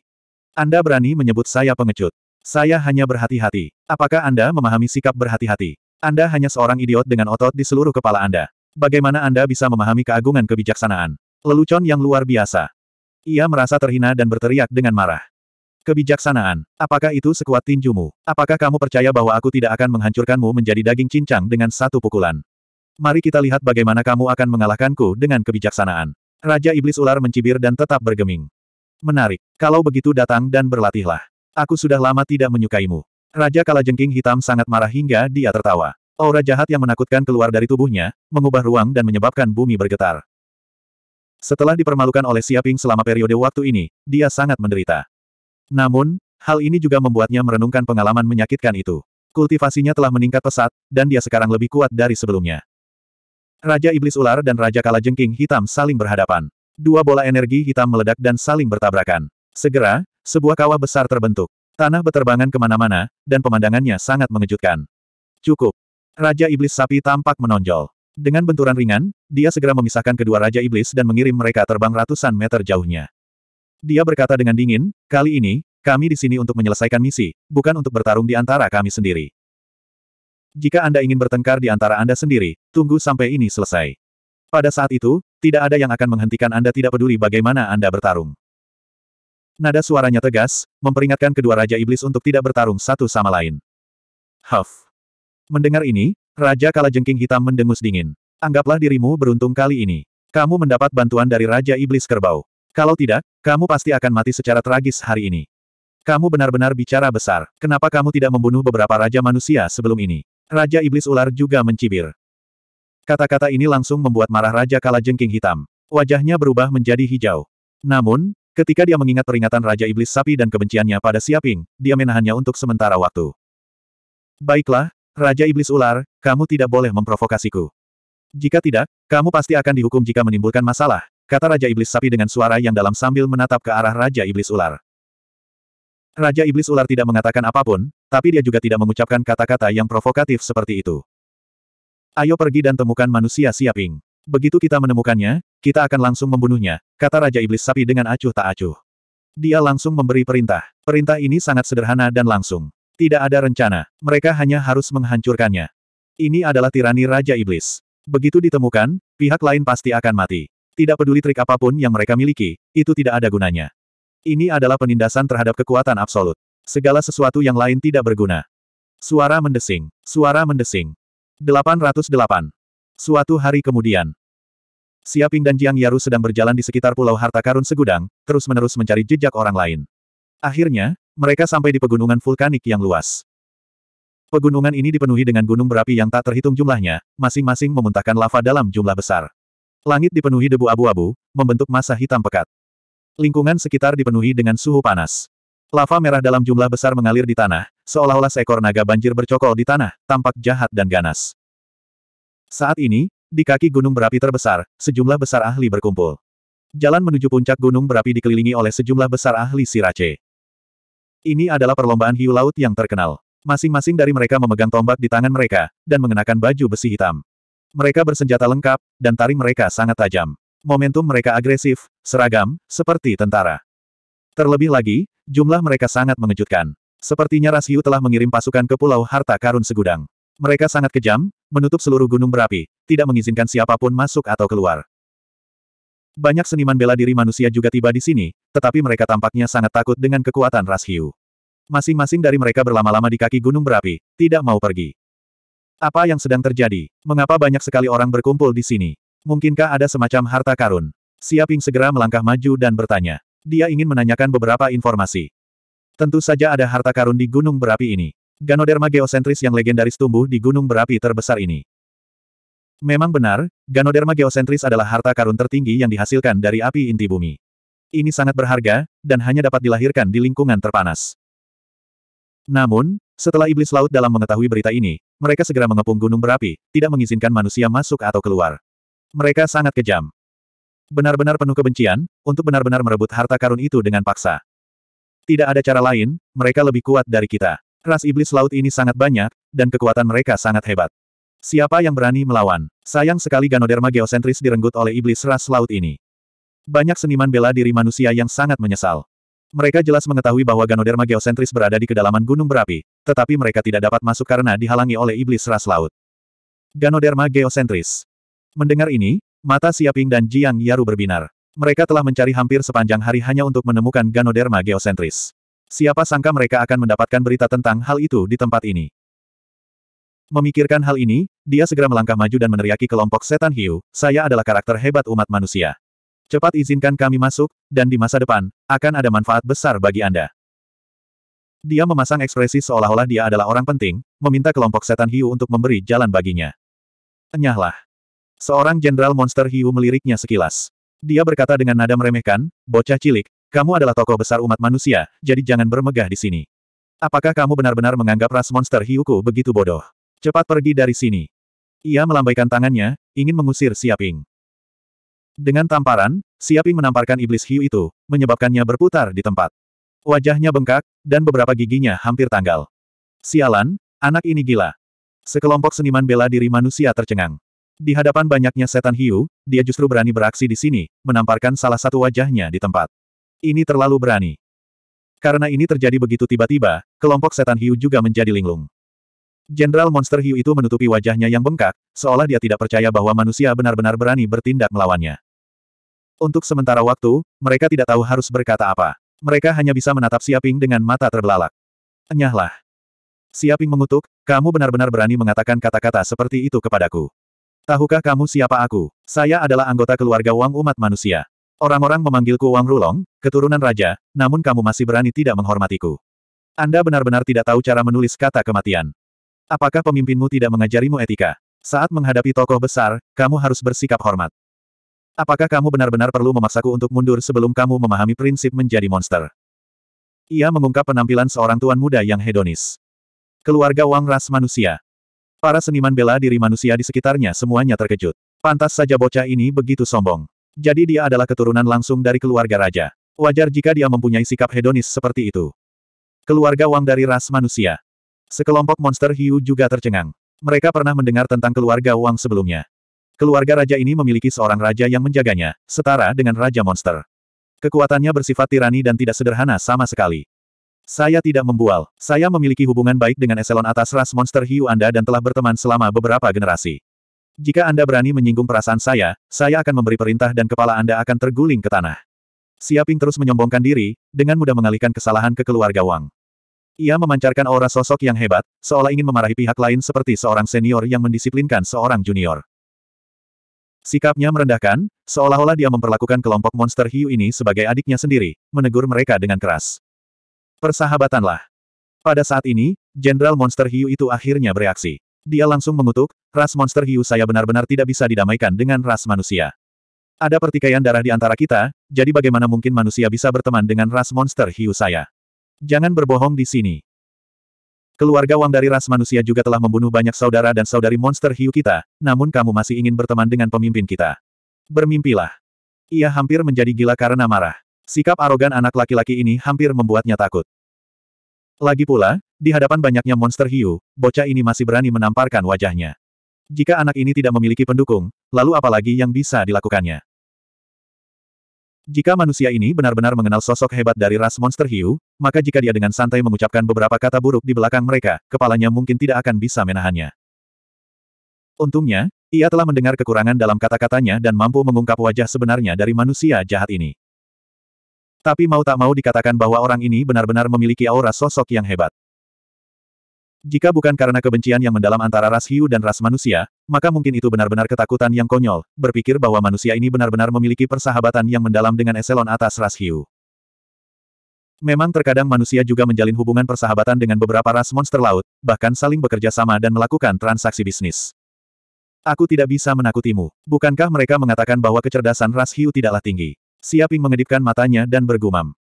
Speaker 1: Anda berani menyebut saya pengecut. Saya hanya berhati-hati. Apakah Anda memahami sikap berhati-hati? Anda hanya seorang idiot dengan otot di seluruh kepala Anda. Bagaimana Anda bisa memahami keagungan kebijaksanaan? Lelucon yang luar biasa. Ia merasa terhina dan berteriak dengan marah. Kebijaksanaan. Apakah itu sekuat tinjumu? Apakah kamu percaya bahwa aku tidak akan menghancurkanmu menjadi daging cincang dengan satu pukulan? Mari kita lihat bagaimana kamu akan mengalahkanku dengan kebijaksanaan. Raja Iblis Ular mencibir dan tetap bergeming. Menarik. Kalau begitu datang dan berlatihlah. Aku sudah lama tidak menyukaimu. Raja Kalajengking Hitam sangat marah hingga dia tertawa. Aura jahat yang menakutkan keluar dari tubuhnya, mengubah ruang dan menyebabkan bumi bergetar. Setelah dipermalukan oleh Siaping selama periode waktu ini, dia sangat menderita. Namun, hal ini juga membuatnya merenungkan pengalaman menyakitkan itu. Kultivasinya telah meningkat pesat, dan dia sekarang lebih kuat dari sebelumnya. Raja Iblis Ular dan Raja Kalajengking Hitam saling berhadapan. Dua bola energi hitam meledak dan saling bertabrakan. Segera, sebuah kawah besar terbentuk. Tanah beterbangan kemana-mana, dan pemandangannya sangat mengejutkan. Cukup. Raja Iblis Sapi tampak menonjol. Dengan benturan ringan, dia segera memisahkan kedua Raja Iblis dan mengirim mereka terbang ratusan meter jauhnya. Dia berkata dengan dingin, kali ini, kami di sini untuk menyelesaikan misi, bukan untuk bertarung di antara kami sendiri. Jika Anda ingin bertengkar di antara Anda sendiri, tunggu sampai ini selesai. Pada saat itu, tidak ada yang akan menghentikan Anda tidak peduli bagaimana Anda bertarung. Nada suaranya tegas, memperingatkan kedua Raja Iblis untuk tidak bertarung satu sama lain. Huff. Mendengar ini, Raja Kalajengking Hitam mendengus dingin. Anggaplah dirimu beruntung kali ini. Kamu mendapat bantuan dari Raja Iblis Kerbau. Kalau tidak, kamu pasti akan mati secara tragis hari ini. Kamu benar-benar bicara besar. Kenapa kamu tidak membunuh beberapa raja manusia sebelum ini? Raja Iblis Ular juga mencibir. Kata-kata ini langsung membuat marah Raja Jengking Hitam. Wajahnya berubah menjadi hijau. Namun, ketika dia mengingat peringatan Raja Iblis Sapi dan kebenciannya pada Siaping, dia menahannya untuk sementara waktu. Baiklah, Raja Iblis Ular, kamu tidak boleh memprovokasiku. Jika tidak, kamu pasti akan dihukum jika menimbulkan masalah, kata Raja Iblis Sapi dengan suara yang dalam sambil menatap ke arah Raja Iblis Ular. Raja Iblis Ular tidak mengatakan apapun, tapi dia juga tidak mengucapkan kata-kata yang provokatif seperti itu. Ayo pergi dan temukan manusia siaping. Begitu kita menemukannya, kita akan langsung membunuhnya, kata Raja Iblis Sapi dengan acuh tak acuh. Dia langsung memberi perintah. Perintah ini sangat sederhana dan langsung. Tidak ada rencana, mereka hanya harus menghancurkannya. Ini adalah tirani Raja Iblis. Begitu ditemukan, pihak lain pasti akan mati. Tidak peduli trik apapun yang mereka miliki, itu tidak ada gunanya. Ini adalah penindasan terhadap kekuatan absolut. Segala sesuatu yang lain tidak berguna. Suara mendesing. Suara mendesing. 808. Suatu hari kemudian. Siaping dan Jiang Yaru sedang berjalan di sekitar Pulau Harta Karun Segudang, terus-menerus mencari jejak orang lain. Akhirnya, mereka sampai di pegunungan vulkanik yang luas. Pegunungan ini dipenuhi dengan gunung berapi yang tak terhitung jumlahnya, masing-masing memuntahkan lava dalam jumlah besar. Langit dipenuhi debu abu-abu, membentuk masa hitam pekat. Lingkungan sekitar dipenuhi dengan suhu panas. Lava merah dalam jumlah besar mengalir di tanah, seolah-olah seekor naga banjir bercokol di tanah, tampak jahat dan ganas. Saat ini, di kaki gunung berapi terbesar, sejumlah besar ahli berkumpul. Jalan menuju puncak gunung berapi dikelilingi oleh sejumlah besar ahli sirace. Ini adalah perlombaan hiu laut yang terkenal. Masing-masing dari mereka memegang tombak di tangan mereka, dan mengenakan baju besi hitam. Mereka bersenjata lengkap, dan taring mereka sangat tajam. Momentum mereka agresif, seragam, seperti tentara. Terlebih lagi, jumlah mereka sangat mengejutkan. Sepertinya Rasiu telah mengirim pasukan ke Pulau Harta Karun Segudang. Mereka sangat kejam, menutup seluruh gunung berapi, tidak mengizinkan siapapun masuk atau keluar. Banyak seniman bela diri manusia juga tiba di sini, tetapi mereka tampaknya sangat takut dengan kekuatan Rasiu. Masing-masing dari mereka berlama-lama di kaki gunung berapi, tidak mau pergi. Apa yang sedang terjadi? Mengapa banyak sekali orang berkumpul di sini? Mungkinkah ada semacam harta karun? Siaping segera melangkah maju dan bertanya. Dia ingin menanyakan beberapa informasi. Tentu saja ada harta karun di gunung berapi ini. Ganoderma geosentris yang legendaris tumbuh di gunung berapi terbesar ini. Memang benar, Ganoderma geosentris adalah harta karun tertinggi yang dihasilkan dari api inti bumi. Ini sangat berharga, dan hanya dapat dilahirkan di lingkungan terpanas. Namun, setelah iblis laut dalam mengetahui berita ini, mereka segera mengepung gunung berapi, tidak mengizinkan manusia masuk atau keluar. Mereka sangat kejam. Benar-benar penuh kebencian, untuk benar-benar merebut harta karun itu dengan paksa. Tidak ada cara lain, mereka lebih kuat dari kita. Ras iblis laut ini sangat banyak, dan kekuatan mereka sangat hebat. Siapa yang berani melawan? Sayang sekali Ganoderma geosentris direnggut oleh iblis ras laut ini. Banyak seniman bela diri manusia yang sangat menyesal. Mereka jelas mengetahui bahwa Ganoderma geosentris berada di kedalaman gunung berapi, tetapi mereka tidak dapat masuk karena dihalangi oleh iblis ras laut. Ganoderma geosentris. Mendengar ini, mata Siaping dan Jiang Yaru berbinar. Mereka telah mencari hampir sepanjang hari hanya untuk menemukan Ganoderma geosentris. Siapa sangka mereka akan mendapatkan berita tentang hal itu di tempat ini. Memikirkan hal ini, dia segera melangkah maju dan meneriaki kelompok setan hiu, saya adalah karakter hebat umat manusia. Cepat izinkan kami masuk, dan di masa depan, akan ada manfaat besar bagi Anda. Dia memasang ekspresi seolah-olah dia adalah orang penting, meminta kelompok setan hiu untuk memberi jalan baginya. Enyahlah. Seorang jenderal monster hiu meliriknya sekilas. Dia berkata dengan nada meremehkan, bocah cilik, kamu adalah tokoh besar umat manusia, jadi jangan bermegah di sini. Apakah kamu benar-benar menganggap ras monster hiuku begitu bodoh? Cepat pergi dari sini. Ia melambaikan tangannya, ingin mengusir Siaping. Dengan tamparan, Siaping menamparkan iblis hiu itu, menyebabkannya berputar di tempat. Wajahnya bengkak, dan beberapa giginya hampir tanggal. Sialan, anak ini gila. Sekelompok seniman bela diri manusia tercengang. Di hadapan banyaknya setan hiu, dia justru berani beraksi di sini, menamparkan salah satu wajahnya di tempat. Ini terlalu berani. Karena ini terjadi begitu tiba-tiba, kelompok setan hiu juga menjadi linglung. Jenderal monster hiu itu menutupi wajahnya yang bengkak, seolah dia tidak percaya bahwa manusia benar-benar berani bertindak melawannya. Untuk sementara waktu, mereka tidak tahu harus berkata apa. Mereka hanya bisa menatap Siaping dengan mata terbelalak. Enyahlah. Siaping mengutuk, kamu benar-benar berani mengatakan kata-kata seperti itu kepadaku. Tahukah kamu siapa aku? Saya adalah anggota keluarga Wang umat manusia. Orang-orang memanggilku Wang Rulong, keturunan raja, namun kamu masih berani tidak menghormatiku. Anda benar-benar tidak tahu cara menulis kata kematian. Apakah pemimpinmu tidak mengajarimu etika? Saat menghadapi tokoh besar, kamu harus bersikap hormat. Apakah kamu benar-benar perlu memaksaku untuk mundur sebelum kamu memahami prinsip menjadi monster? Ia mengungkap penampilan seorang tuan muda yang hedonis. Keluarga Wang ras manusia. Para seniman bela diri manusia di sekitarnya semuanya terkejut. Pantas saja bocah ini begitu sombong. Jadi dia adalah keturunan langsung dari keluarga raja. Wajar jika dia mempunyai sikap hedonis seperti itu. Keluarga Wang dari ras manusia. Sekelompok monster hiu juga tercengang. Mereka pernah mendengar tentang keluarga Wang sebelumnya. Keluarga raja ini memiliki seorang raja yang menjaganya, setara dengan raja monster. Kekuatannya bersifat tirani dan tidak sederhana sama sekali. Saya tidak membual. Saya memiliki hubungan baik dengan eselon atas ras monster hiu Anda dan telah berteman selama beberapa generasi. Jika Anda berani menyinggung perasaan saya, saya akan memberi perintah dan kepala Anda akan terguling ke tanah. Siaping terus menyombongkan diri, dengan mudah mengalihkan kesalahan ke keluarga Wang. Ia memancarkan aura sosok yang hebat, seolah ingin memarahi pihak lain seperti seorang senior yang mendisiplinkan seorang junior. Sikapnya merendahkan, seolah-olah dia memperlakukan kelompok monster hiu ini sebagai adiknya sendiri, menegur mereka dengan keras. Persahabatanlah. Pada saat ini, Jenderal Monster Hiu itu akhirnya bereaksi. Dia langsung mengutuk, ras monster hiu saya benar-benar tidak bisa didamaikan dengan ras manusia. Ada pertikaian darah di antara kita, jadi bagaimana mungkin manusia bisa berteman dengan ras monster hiu saya? Jangan berbohong di sini. Keluarga Wang dari ras manusia juga telah membunuh banyak saudara dan saudari monster hiu kita, namun kamu masih ingin berteman dengan pemimpin kita. Bermimpilah. Ia hampir menjadi gila karena marah. Sikap arogan anak laki-laki ini hampir membuatnya takut. Lagi pula, di hadapan banyaknya monster hiu, bocah ini masih berani menamparkan wajahnya. Jika anak ini tidak memiliki pendukung, lalu apalagi yang bisa dilakukannya? Jika manusia ini benar-benar mengenal sosok hebat dari ras monster hiu, maka jika dia dengan santai mengucapkan beberapa kata buruk di belakang mereka, kepalanya mungkin tidak akan bisa menahannya. Untungnya, ia telah mendengar kekurangan dalam kata-katanya dan mampu mengungkap wajah sebenarnya dari manusia jahat ini. Tapi mau tak mau dikatakan bahwa orang ini benar-benar memiliki aura sosok yang hebat. Jika bukan karena kebencian yang mendalam antara ras hiu dan ras manusia, maka mungkin itu benar-benar ketakutan yang konyol, berpikir bahwa manusia ini benar-benar memiliki persahabatan yang mendalam dengan eselon atas ras hiu. Memang terkadang manusia juga menjalin hubungan persahabatan dengan beberapa ras monster laut, bahkan saling bekerja sama dan melakukan transaksi bisnis. Aku tidak bisa menakutimu. Bukankah mereka mengatakan bahwa kecerdasan ras hiu tidaklah tinggi? Siaping mengedipkan matanya dan bergumam.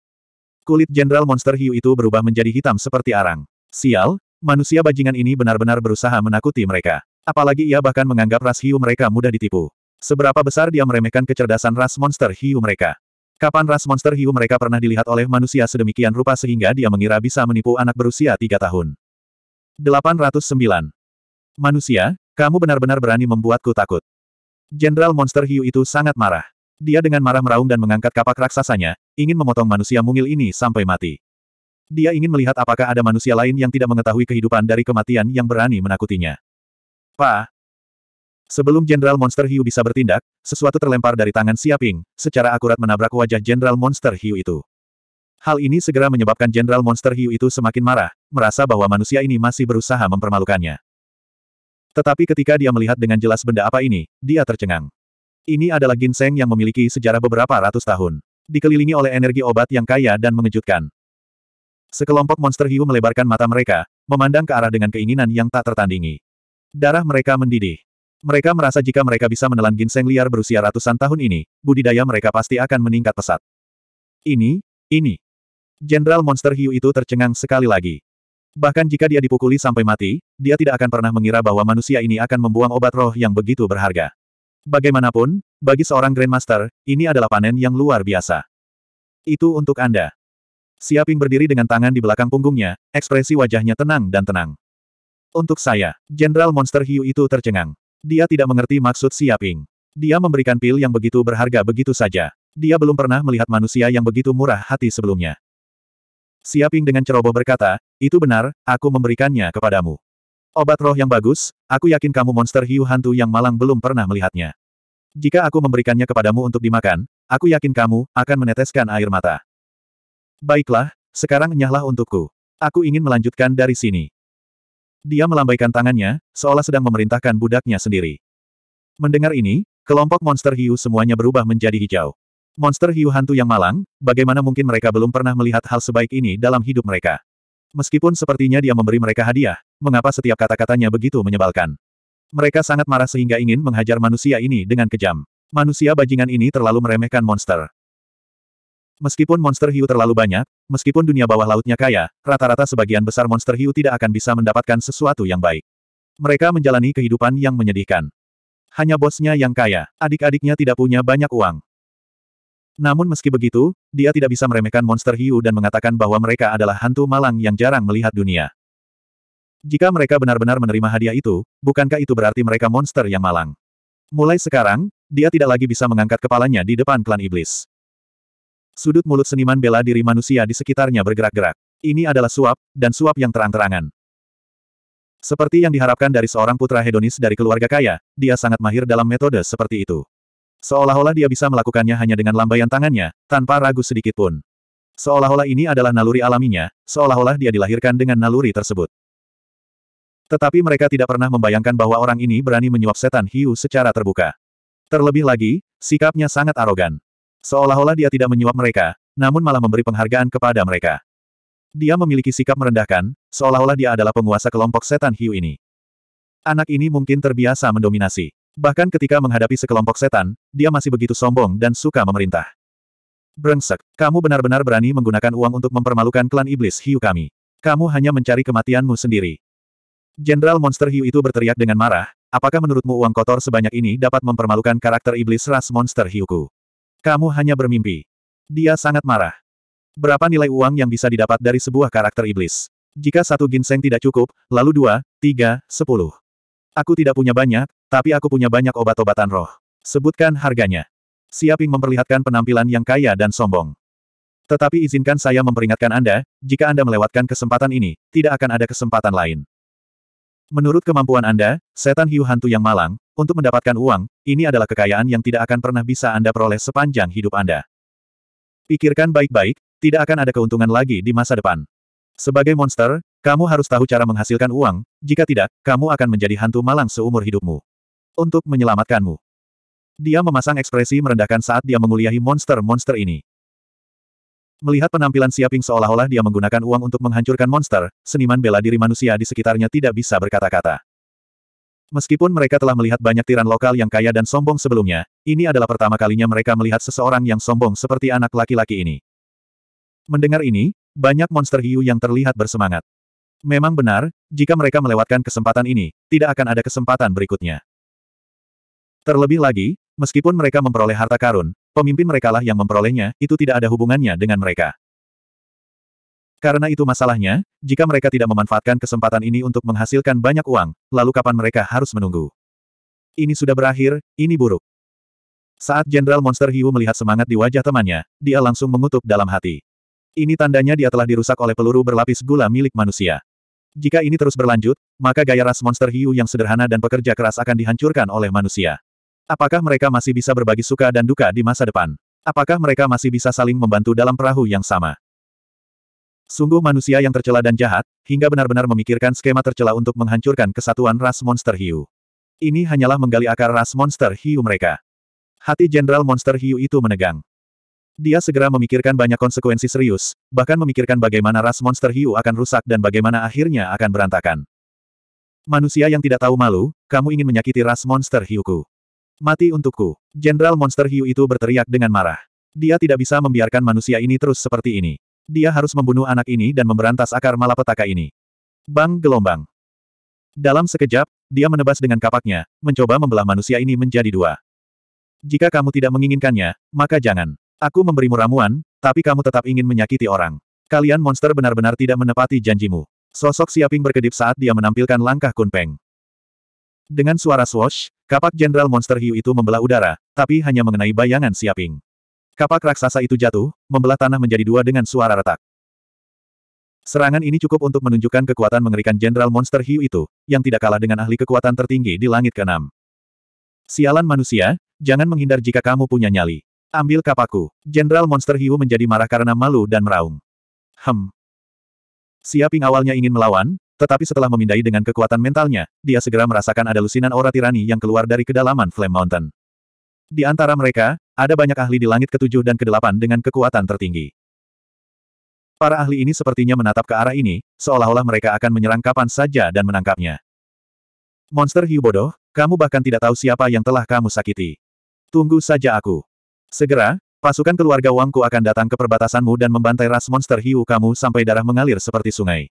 Speaker 1: Kulit jenderal monster hiu itu berubah menjadi hitam seperti arang. Sial, Manusia bajingan ini benar-benar berusaha menakuti mereka. Apalagi ia bahkan menganggap ras hiu mereka mudah ditipu. Seberapa besar dia meremehkan kecerdasan ras monster hiu mereka. Kapan ras monster hiu mereka pernah dilihat oleh manusia sedemikian rupa sehingga dia mengira bisa menipu anak berusia tiga tahun. 809. Manusia, kamu benar-benar berani membuatku takut. Jenderal monster hiu itu sangat marah. Dia dengan marah meraung dan mengangkat kapak raksasanya, ingin memotong manusia mungil ini sampai mati. Dia ingin melihat apakah ada manusia lain yang tidak mengetahui kehidupan dari kematian yang berani menakutinya. Pa. Sebelum Jenderal Monster Hiu bisa bertindak, sesuatu terlempar dari tangan Siaping, secara akurat menabrak wajah Jenderal Monster Hiu itu. Hal ini segera menyebabkan Jenderal Monster Hiu itu semakin marah, merasa bahwa manusia ini masih berusaha mempermalukannya. Tetapi ketika dia melihat dengan jelas benda apa ini, dia tercengang. Ini adalah ginseng yang memiliki sejarah beberapa ratus tahun. Dikelilingi oleh energi obat yang kaya dan mengejutkan. Sekelompok monster hiu melebarkan mata mereka, memandang ke arah dengan keinginan yang tak tertandingi. Darah mereka mendidih. Mereka merasa jika mereka bisa menelan ginseng liar berusia ratusan tahun ini, budidaya mereka pasti akan meningkat pesat. Ini, ini. Jenderal monster hiu itu tercengang sekali lagi. Bahkan jika dia dipukuli sampai mati, dia tidak akan pernah mengira bahwa manusia ini akan membuang obat roh yang begitu berharga. Bagaimanapun, bagi seorang Grandmaster, ini adalah panen yang luar biasa. Itu untuk Anda. Siaping berdiri dengan tangan di belakang punggungnya, ekspresi wajahnya tenang dan tenang. Untuk saya, Jenderal Monster Hiu itu tercengang. Dia tidak mengerti maksud Siaping. Dia memberikan pil yang begitu berharga begitu saja. Dia belum pernah melihat manusia yang begitu murah hati sebelumnya. Siaping dengan ceroboh berkata, itu benar, aku memberikannya kepadamu. Obat roh yang bagus, aku yakin kamu monster hiu hantu yang malang belum pernah melihatnya. Jika aku memberikannya kepadamu untuk dimakan, aku yakin kamu akan meneteskan air mata. Baiklah, sekarang nyahlah untukku. Aku ingin melanjutkan dari sini. Dia melambaikan tangannya, seolah sedang memerintahkan budaknya sendiri. Mendengar ini, kelompok monster hiu semuanya berubah menjadi hijau. Monster hiu hantu yang malang, bagaimana mungkin mereka belum pernah melihat hal sebaik ini dalam hidup mereka. Meskipun sepertinya dia memberi mereka hadiah, mengapa setiap kata-katanya begitu menyebalkan. Mereka sangat marah sehingga ingin menghajar manusia ini dengan kejam. Manusia bajingan ini terlalu meremehkan monster. Meskipun monster hiu terlalu banyak, meskipun dunia bawah lautnya kaya, rata-rata sebagian besar monster hiu tidak akan bisa mendapatkan sesuatu yang baik. Mereka menjalani kehidupan yang menyedihkan. Hanya bosnya yang kaya, adik-adiknya tidak punya banyak uang. Namun meski begitu, dia tidak bisa meremehkan monster hiu dan mengatakan bahwa mereka adalah hantu malang yang jarang melihat dunia. Jika mereka benar-benar menerima hadiah itu, bukankah itu berarti mereka monster yang malang? Mulai sekarang, dia tidak lagi bisa mengangkat kepalanya di depan klan iblis. Sudut mulut seniman bela diri manusia di sekitarnya bergerak-gerak. Ini adalah suap, dan suap yang terang-terangan. Seperti yang diharapkan dari seorang putra hedonis dari keluarga kaya, dia sangat mahir dalam metode seperti itu. Seolah-olah dia bisa melakukannya hanya dengan lambaian tangannya, tanpa ragu sedikit pun. Seolah-olah ini adalah naluri alaminya, seolah-olah dia dilahirkan dengan naluri tersebut. Tetapi mereka tidak pernah membayangkan bahwa orang ini berani menyuap setan hiu secara terbuka. Terlebih lagi, sikapnya sangat arogan. Seolah-olah dia tidak menyuap mereka, namun malah memberi penghargaan kepada mereka. Dia memiliki sikap merendahkan, seolah-olah dia adalah penguasa kelompok setan hiu ini. Anak ini mungkin terbiasa mendominasi. Bahkan ketika menghadapi sekelompok setan, dia masih begitu sombong dan suka memerintah. Brengsek, kamu benar-benar berani menggunakan uang untuk mempermalukan klan iblis hiu kami. Kamu hanya mencari kematianmu sendiri. Jenderal monster hiu itu berteriak dengan marah, Apakah menurutmu uang kotor sebanyak ini dapat mempermalukan karakter iblis ras monster hiuku? Kamu hanya bermimpi. Dia sangat marah. Berapa nilai uang yang bisa didapat dari sebuah karakter iblis? Jika satu ginseng tidak cukup, lalu dua, tiga, sepuluh. Aku tidak punya banyak, tapi aku punya banyak obat-obatan roh. Sebutkan harganya. Siaping memperlihatkan penampilan yang kaya dan sombong. Tetapi izinkan saya memperingatkan Anda, jika Anda melewatkan kesempatan ini, tidak akan ada kesempatan lain. Menurut kemampuan Anda, setan hiu hantu yang malang, untuk mendapatkan uang, ini adalah kekayaan yang tidak akan pernah bisa Anda peroleh sepanjang hidup Anda. Pikirkan baik-baik, tidak akan ada keuntungan lagi di masa depan. Sebagai monster, kamu harus tahu cara menghasilkan uang, jika tidak, kamu akan menjadi hantu malang seumur hidupmu. Untuk menyelamatkanmu. Dia memasang ekspresi merendahkan saat dia menguliahi monster-monster ini. Melihat penampilan Siaping seolah-olah dia menggunakan uang untuk menghancurkan monster, seniman bela diri manusia di sekitarnya tidak bisa berkata-kata. Meskipun mereka telah melihat banyak tiran lokal yang kaya dan sombong sebelumnya, ini adalah pertama kalinya mereka melihat seseorang yang sombong seperti anak laki-laki ini. Mendengar ini, banyak monster hiu yang terlihat bersemangat. Memang benar, jika mereka melewatkan kesempatan ini, tidak akan ada kesempatan berikutnya. Terlebih lagi, meskipun mereka memperoleh harta karun, pemimpin merekalah yang memperolehnya, itu tidak ada hubungannya dengan mereka. Karena itu masalahnya, jika mereka tidak memanfaatkan kesempatan ini untuk menghasilkan banyak uang, lalu kapan mereka harus menunggu? Ini sudah berakhir, ini buruk. Saat Jenderal Monster Hiu melihat semangat di wajah temannya, dia langsung mengutuk dalam hati. Ini tandanya dia telah dirusak oleh peluru berlapis gula milik manusia. Jika ini terus berlanjut, maka gaya ras Monster Hiu yang sederhana dan pekerja keras akan dihancurkan oleh manusia. Apakah mereka masih bisa berbagi suka dan duka di masa depan? Apakah mereka masih bisa saling membantu dalam perahu yang sama? Sungguh manusia yang tercela dan jahat, hingga benar-benar memikirkan skema tercela untuk menghancurkan kesatuan ras monster hiu. Ini hanyalah menggali akar ras monster hiu mereka. Hati jenderal monster hiu itu menegang. Dia segera memikirkan banyak konsekuensi serius, bahkan memikirkan bagaimana ras monster hiu akan rusak dan bagaimana akhirnya akan berantakan. Manusia yang tidak tahu malu, kamu ingin menyakiti ras monster hiuku. Mati untukku. Jenderal monster hiu itu berteriak dengan marah. Dia tidak bisa membiarkan manusia ini terus seperti ini dia harus membunuh anak ini dan memberantas akar malapetaka ini. Bang gelombang. Dalam sekejap, dia menebas dengan kapaknya, mencoba membelah manusia ini menjadi dua. Jika kamu tidak menginginkannya, maka jangan. Aku memberimu ramuan, tapi kamu tetap ingin menyakiti orang. Kalian monster benar-benar tidak menepati janjimu. Sosok Siaping berkedip saat dia menampilkan langkah Kunpeng. Dengan suara swash, kapak jenderal monster hiu itu membelah udara, tapi hanya mengenai bayangan Siaping. Kapak raksasa itu jatuh, membelah tanah menjadi dua dengan suara retak. Serangan ini cukup untuk menunjukkan kekuatan mengerikan Jenderal Monster Hiu itu, yang tidak kalah dengan ahli kekuatan tertinggi di langit keenam. Sialan manusia, jangan menghindar jika kamu punya nyali. Ambil kapaku, Jenderal Monster Hiu menjadi marah karena malu dan meraung. Hem. Siaping awalnya ingin melawan, tetapi setelah memindai dengan kekuatan mentalnya, dia segera merasakan ada lusinan aura tirani yang keluar dari kedalaman Flame Mountain. Di antara mereka, ada banyak ahli di langit ketujuh dan kedelapan dengan kekuatan tertinggi. Para ahli ini sepertinya menatap ke arah ini, seolah-olah mereka akan menyerang kapan saja dan menangkapnya. Monster hiu bodoh, kamu bahkan tidak tahu siapa yang telah kamu sakiti. Tunggu saja aku. Segera, pasukan keluarga Wangku akan datang ke perbatasanmu dan membantai ras monster hiu kamu sampai darah mengalir seperti sungai.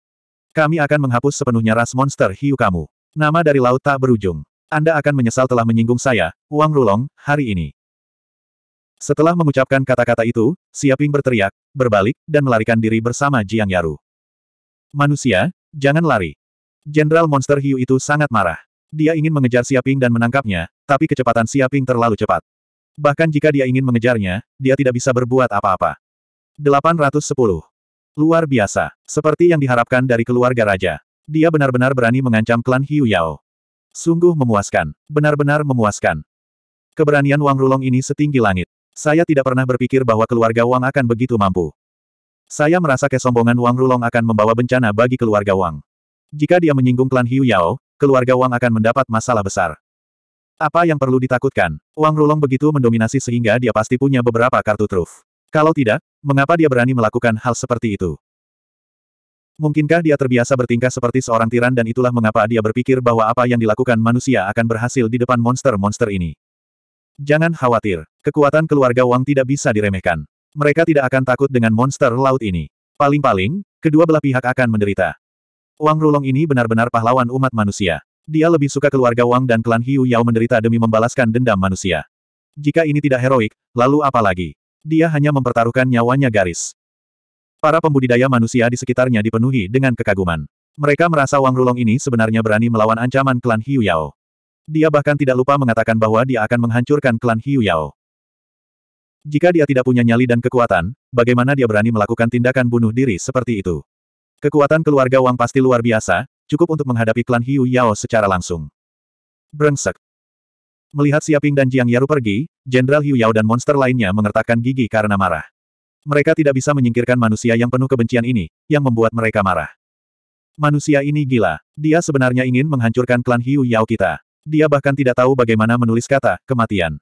Speaker 1: Kami akan menghapus sepenuhnya ras monster hiu kamu. Nama dari laut tak berujung. Anda akan menyesal telah menyinggung saya, Wang Rulong, hari ini. Setelah mengucapkan kata-kata itu, Siaping berteriak, berbalik, dan melarikan diri bersama Jiang Yaru. Manusia, jangan lari. Jenderal Monster Hiu itu sangat marah. Dia ingin mengejar Siaping dan menangkapnya, tapi kecepatan Siaping terlalu cepat. Bahkan jika dia ingin mengejarnya, dia tidak bisa berbuat apa-apa. 810. Luar biasa. Seperti yang diharapkan dari keluarga raja. Dia benar-benar berani mengancam klan Hiu Yao. Sungguh memuaskan. Benar-benar memuaskan. Keberanian Wang Rulong ini setinggi langit. Saya tidak pernah berpikir bahwa keluarga Wang akan begitu mampu. Saya merasa kesombongan Wang Rulong akan membawa bencana bagi keluarga Wang. Jika dia menyinggung klan Hiu Yao, keluarga Wang akan mendapat masalah besar. Apa yang perlu ditakutkan? Wang Rulong begitu mendominasi sehingga dia pasti punya beberapa kartu truf. Kalau tidak, mengapa dia berani melakukan hal seperti itu? Mungkinkah dia terbiasa bertingkah seperti seorang tiran dan itulah mengapa dia berpikir bahwa apa yang dilakukan manusia akan berhasil di depan monster-monster ini. Jangan khawatir, kekuatan keluarga Wang tidak bisa diremehkan. Mereka tidak akan takut dengan monster laut ini. Paling-paling, kedua belah pihak akan menderita. Wang Rulong ini benar-benar pahlawan umat manusia. Dia lebih suka keluarga Wang dan klan Hiu Yao menderita demi membalaskan dendam manusia. Jika ini tidak heroik, lalu apa lagi? Dia hanya mempertaruhkan nyawanya garis. Para pembudidaya manusia di sekitarnya dipenuhi dengan kekaguman. Mereka merasa Wang Rulong ini sebenarnya berani melawan ancaman klan Hiu Yao. Dia bahkan tidak lupa mengatakan bahwa dia akan menghancurkan klan Hiu Yao. Jika dia tidak punya nyali dan kekuatan, bagaimana dia berani melakukan tindakan bunuh diri seperti itu? Kekuatan keluarga Wang pasti luar biasa, cukup untuk menghadapi klan Hiu Yao secara langsung. Brengsek. Melihat Siaping dan Jiang Yaru pergi, Jenderal Hiu Yao dan monster lainnya mengertakkan gigi karena marah. Mereka tidak bisa menyingkirkan manusia yang penuh kebencian ini, yang membuat mereka marah. Manusia ini gila. Dia sebenarnya ingin menghancurkan klan Hiu Yao kita. Dia bahkan tidak tahu bagaimana menulis kata, kematian.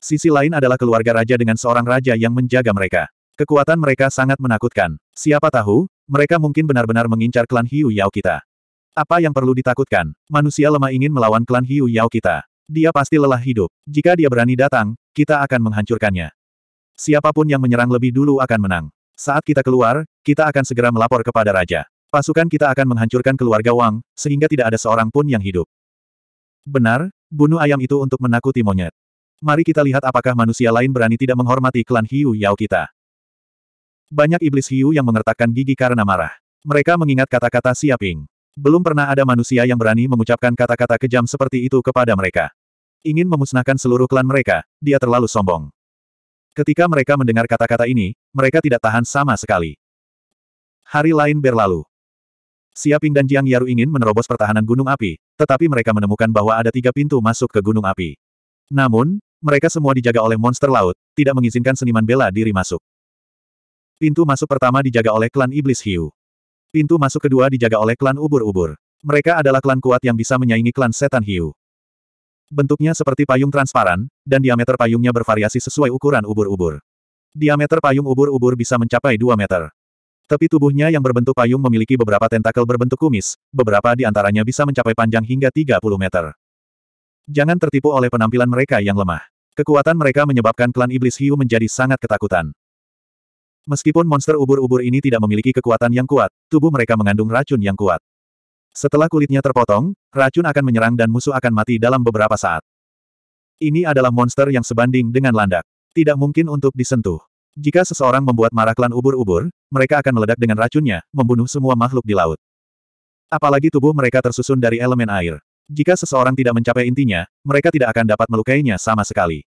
Speaker 1: Sisi lain adalah keluarga raja dengan seorang raja yang menjaga mereka. Kekuatan mereka sangat menakutkan. Siapa tahu, mereka mungkin benar-benar mengincar klan Hiu Yao kita. Apa yang perlu ditakutkan? Manusia lemah ingin melawan klan Hiu Yao kita. Dia pasti lelah hidup. Jika dia berani datang, kita akan menghancurkannya. Siapapun yang menyerang lebih dulu akan menang. Saat kita keluar, kita akan segera melapor kepada Raja. Pasukan kita akan menghancurkan keluarga Wang, sehingga tidak ada seorang pun yang hidup. Benar, bunuh ayam itu untuk menakuti monyet. Mari kita lihat apakah manusia lain berani tidak menghormati klan Hiu Yao kita. Banyak iblis hiu yang mengertakkan gigi karena marah. Mereka mengingat kata-kata Siaping. Belum pernah ada manusia yang berani mengucapkan kata-kata kejam seperti itu kepada mereka. Ingin memusnahkan seluruh klan mereka, dia terlalu sombong. Ketika mereka mendengar kata-kata ini, mereka tidak tahan sama sekali. Hari lain berlalu. Siaping dan Jiang Yaru ingin menerobos pertahanan gunung api, tetapi mereka menemukan bahwa ada tiga pintu masuk ke gunung api. Namun, mereka semua dijaga oleh monster laut, tidak mengizinkan seniman bela diri masuk. Pintu masuk pertama dijaga oleh klan Iblis Hiu. Pintu masuk kedua dijaga oleh klan Ubur-Ubur. Mereka adalah klan kuat yang bisa menyaingi klan Setan Hiu. Bentuknya seperti payung transparan, dan diameter payungnya bervariasi sesuai ukuran ubur-ubur. Diameter payung ubur-ubur bisa mencapai 2 meter. Tepi tubuhnya yang berbentuk payung memiliki beberapa tentakel berbentuk kumis, beberapa di antaranya bisa mencapai panjang hingga 30 meter. Jangan tertipu oleh penampilan mereka yang lemah. Kekuatan mereka menyebabkan klan iblis hiu menjadi sangat ketakutan. Meskipun monster ubur-ubur ini tidak memiliki kekuatan yang kuat, tubuh mereka mengandung racun yang kuat. Setelah kulitnya terpotong, racun akan menyerang dan musuh akan mati dalam beberapa saat. Ini adalah monster yang sebanding dengan landak. Tidak mungkin untuk disentuh. Jika seseorang membuat marah klan ubur-ubur, mereka akan meledak dengan racunnya, membunuh semua makhluk di laut. Apalagi tubuh mereka tersusun dari elemen air. Jika seseorang tidak mencapai intinya, mereka tidak akan dapat melukainya sama sekali.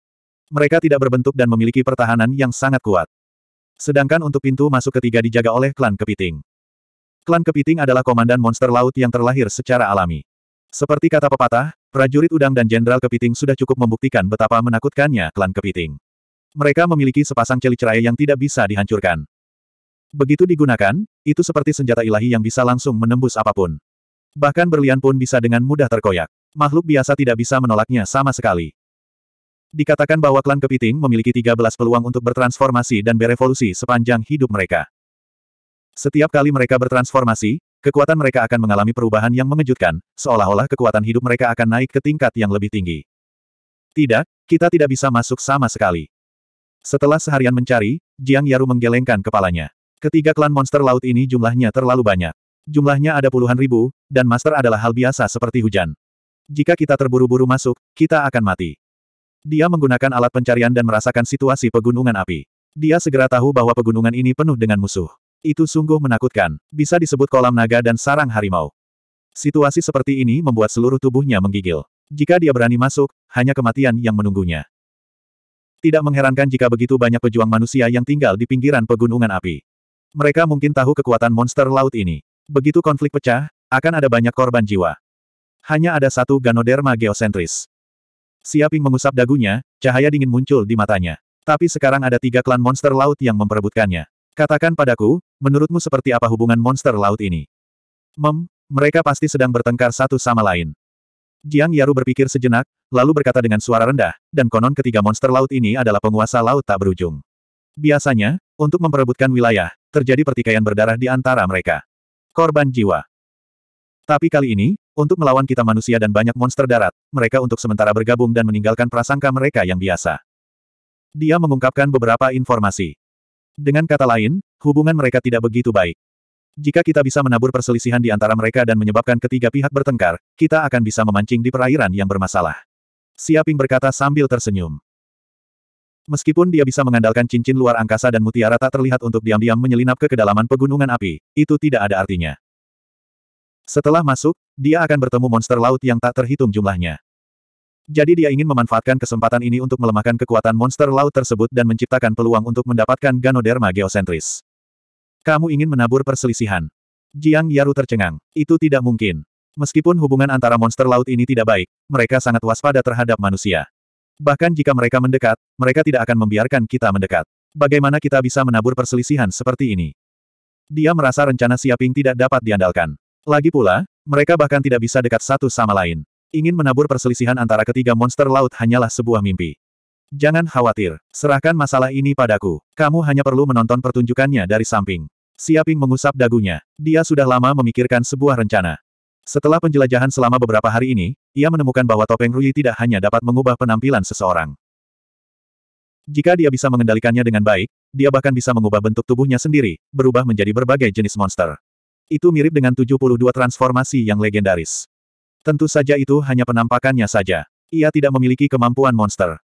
Speaker 1: Mereka tidak berbentuk dan memiliki pertahanan yang sangat kuat. Sedangkan untuk pintu masuk ketiga dijaga oleh klan kepiting. Klan kepiting adalah komandan monster laut yang terlahir secara alami. Seperti kata pepatah, prajurit udang dan jenderal kepiting sudah cukup membuktikan betapa menakutkannya klan kepiting. Mereka memiliki sepasang celi cerai yang tidak bisa dihancurkan. Begitu digunakan, itu seperti senjata ilahi yang bisa langsung menembus apapun. Bahkan berlian pun bisa dengan mudah terkoyak. Makhluk biasa tidak bisa menolaknya sama sekali. Dikatakan bahwa klan kepiting memiliki 13 peluang untuk bertransformasi dan berevolusi sepanjang hidup mereka. Setiap kali mereka bertransformasi, kekuatan mereka akan mengalami perubahan yang mengejutkan, seolah-olah kekuatan hidup mereka akan naik ke tingkat yang lebih tinggi. Tidak, kita tidak bisa masuk sama sekali. Setelah seharian mencari, Jiang Yaru menggelengkan kepalanya. Ketiga klan monster laut ini jumlahnya terlalu banyak. Jumlahnya ada puluhan ribu, dan master adalah hal biasa seperti hujan. Jika kita terburu-buru masuk, kita akan mati. Dia menggunakan alat pencarian dan merasakan situasi pegunungan api. Dia segera tahu bahwa pegunungan ini penuh dengan musuh. Itu sungguh menakutkan. Bisa disebut kolam naga dan sarang harimau. Situasi seperti ini membuat seluruh tubuhnya menggigil. Jika dia berani masuk, hanya kematian yang menunggunya. Tidak mengherankan jika begitu banyak pejuang manusia yang tinggal di pinggiran pegunungan api. Mereka mungkin tahu kekuatan monster laut ini. Begitu konflik pecah, akan ada banyak korban jiwa. Hanya ada satu Ganoderma geosentris. Siaping mengusap dagunya, cahaya dingin muncul di matanya. Tapi sekarang ada tiga klan monster laut yang memperebutkannya. Katakan padaku, menurutmu seperti apa hubungan monster laut ini? Mem, mereka pasti sedang bertengkar satu sama lain. Jiang Yaru berpikir sejenak, lalu berkata dengan suara rendah, dan konon ketiga monster laut ini adalah penguasa laut tak berujung. Biasanya, untuk memperebutkan wilayah, terjadi pertikaian berdarah di antara mereka. Korban jiwa. Tapi kali ini, untuk melawan kita manusia dan banyak monster darat, mereka untuk sementara bergabung dan meninggalkan prasangka mereka yang biasa. Dia mengungkapkan beberapa informasi. Dengan kata lain, hubungan mereka tidak begitu baik. Jika kita bisa menabur perselisihan di antara mereka dan menyebabkan ketiga pihak bertengkar, kita akan bisa memancing di perairan yang bermasalah. Siaping berkata sambil tersenyum. Meskipun dia bisa mengandalkan cincin luar angkasa dan mutiara tak terlihat untuk diam-diam menyelinap ke kedalaman pegunungan api, itu tidak ada artinya. Setelah masuk, dia akan bertemu monster laut yang tak terhitung jumlahnya. Jadi dia ingin memanfaatkan kesempatan ini untuk melemahkan kekuatan monster laut tersebut dan menciptakan peluang untuk mendapatkan Ganoderma geosentris. Kamu ingin menabur perselisihan. Jiang Yaru tercengang. Itu tidak mungkin. Meskipun hubungan antara monster laut ini tidak baik, mereka sangat waspada terhadap manusia. Bahkan jika mereka mendekat, mereka tidak akan membiarkan kita mendekat. Bagaimana kita bisa menabur perselisihan seperti ini? Dia merasa rencana Siaping tidak dapat diandalkan. Lagi pula, mereka bahkan tidak bisa dekat satu sama lain. Ingin menabur perselisihan antara ketiga monster laut hanyalah sebuah mimpi. Jangan khawatir, serahkan masalah ini padaku. Kamu hanya perlu menonton pertunjukannya dari samping. Siaping mengusap dagunya. Dia sudah lama memikirkan sebuah rencana. Setelah penjelajahan selama beberapa hari ini, ia menemukan bahwa topeng Rui tidak hanya dapat mengubah penampilan seseorang. Jika dia bisa mengendalikannya dengan baik, dia bahkan bisa mengubah bentuk tubuhnya sendiri, berubah menjadi berbagai jenis monster. Itu mirip dengan 72 transformasi yang legendaris. Tentu saja itu hanya penampakannya saja. Ia tidak memiliki kemampuan monster.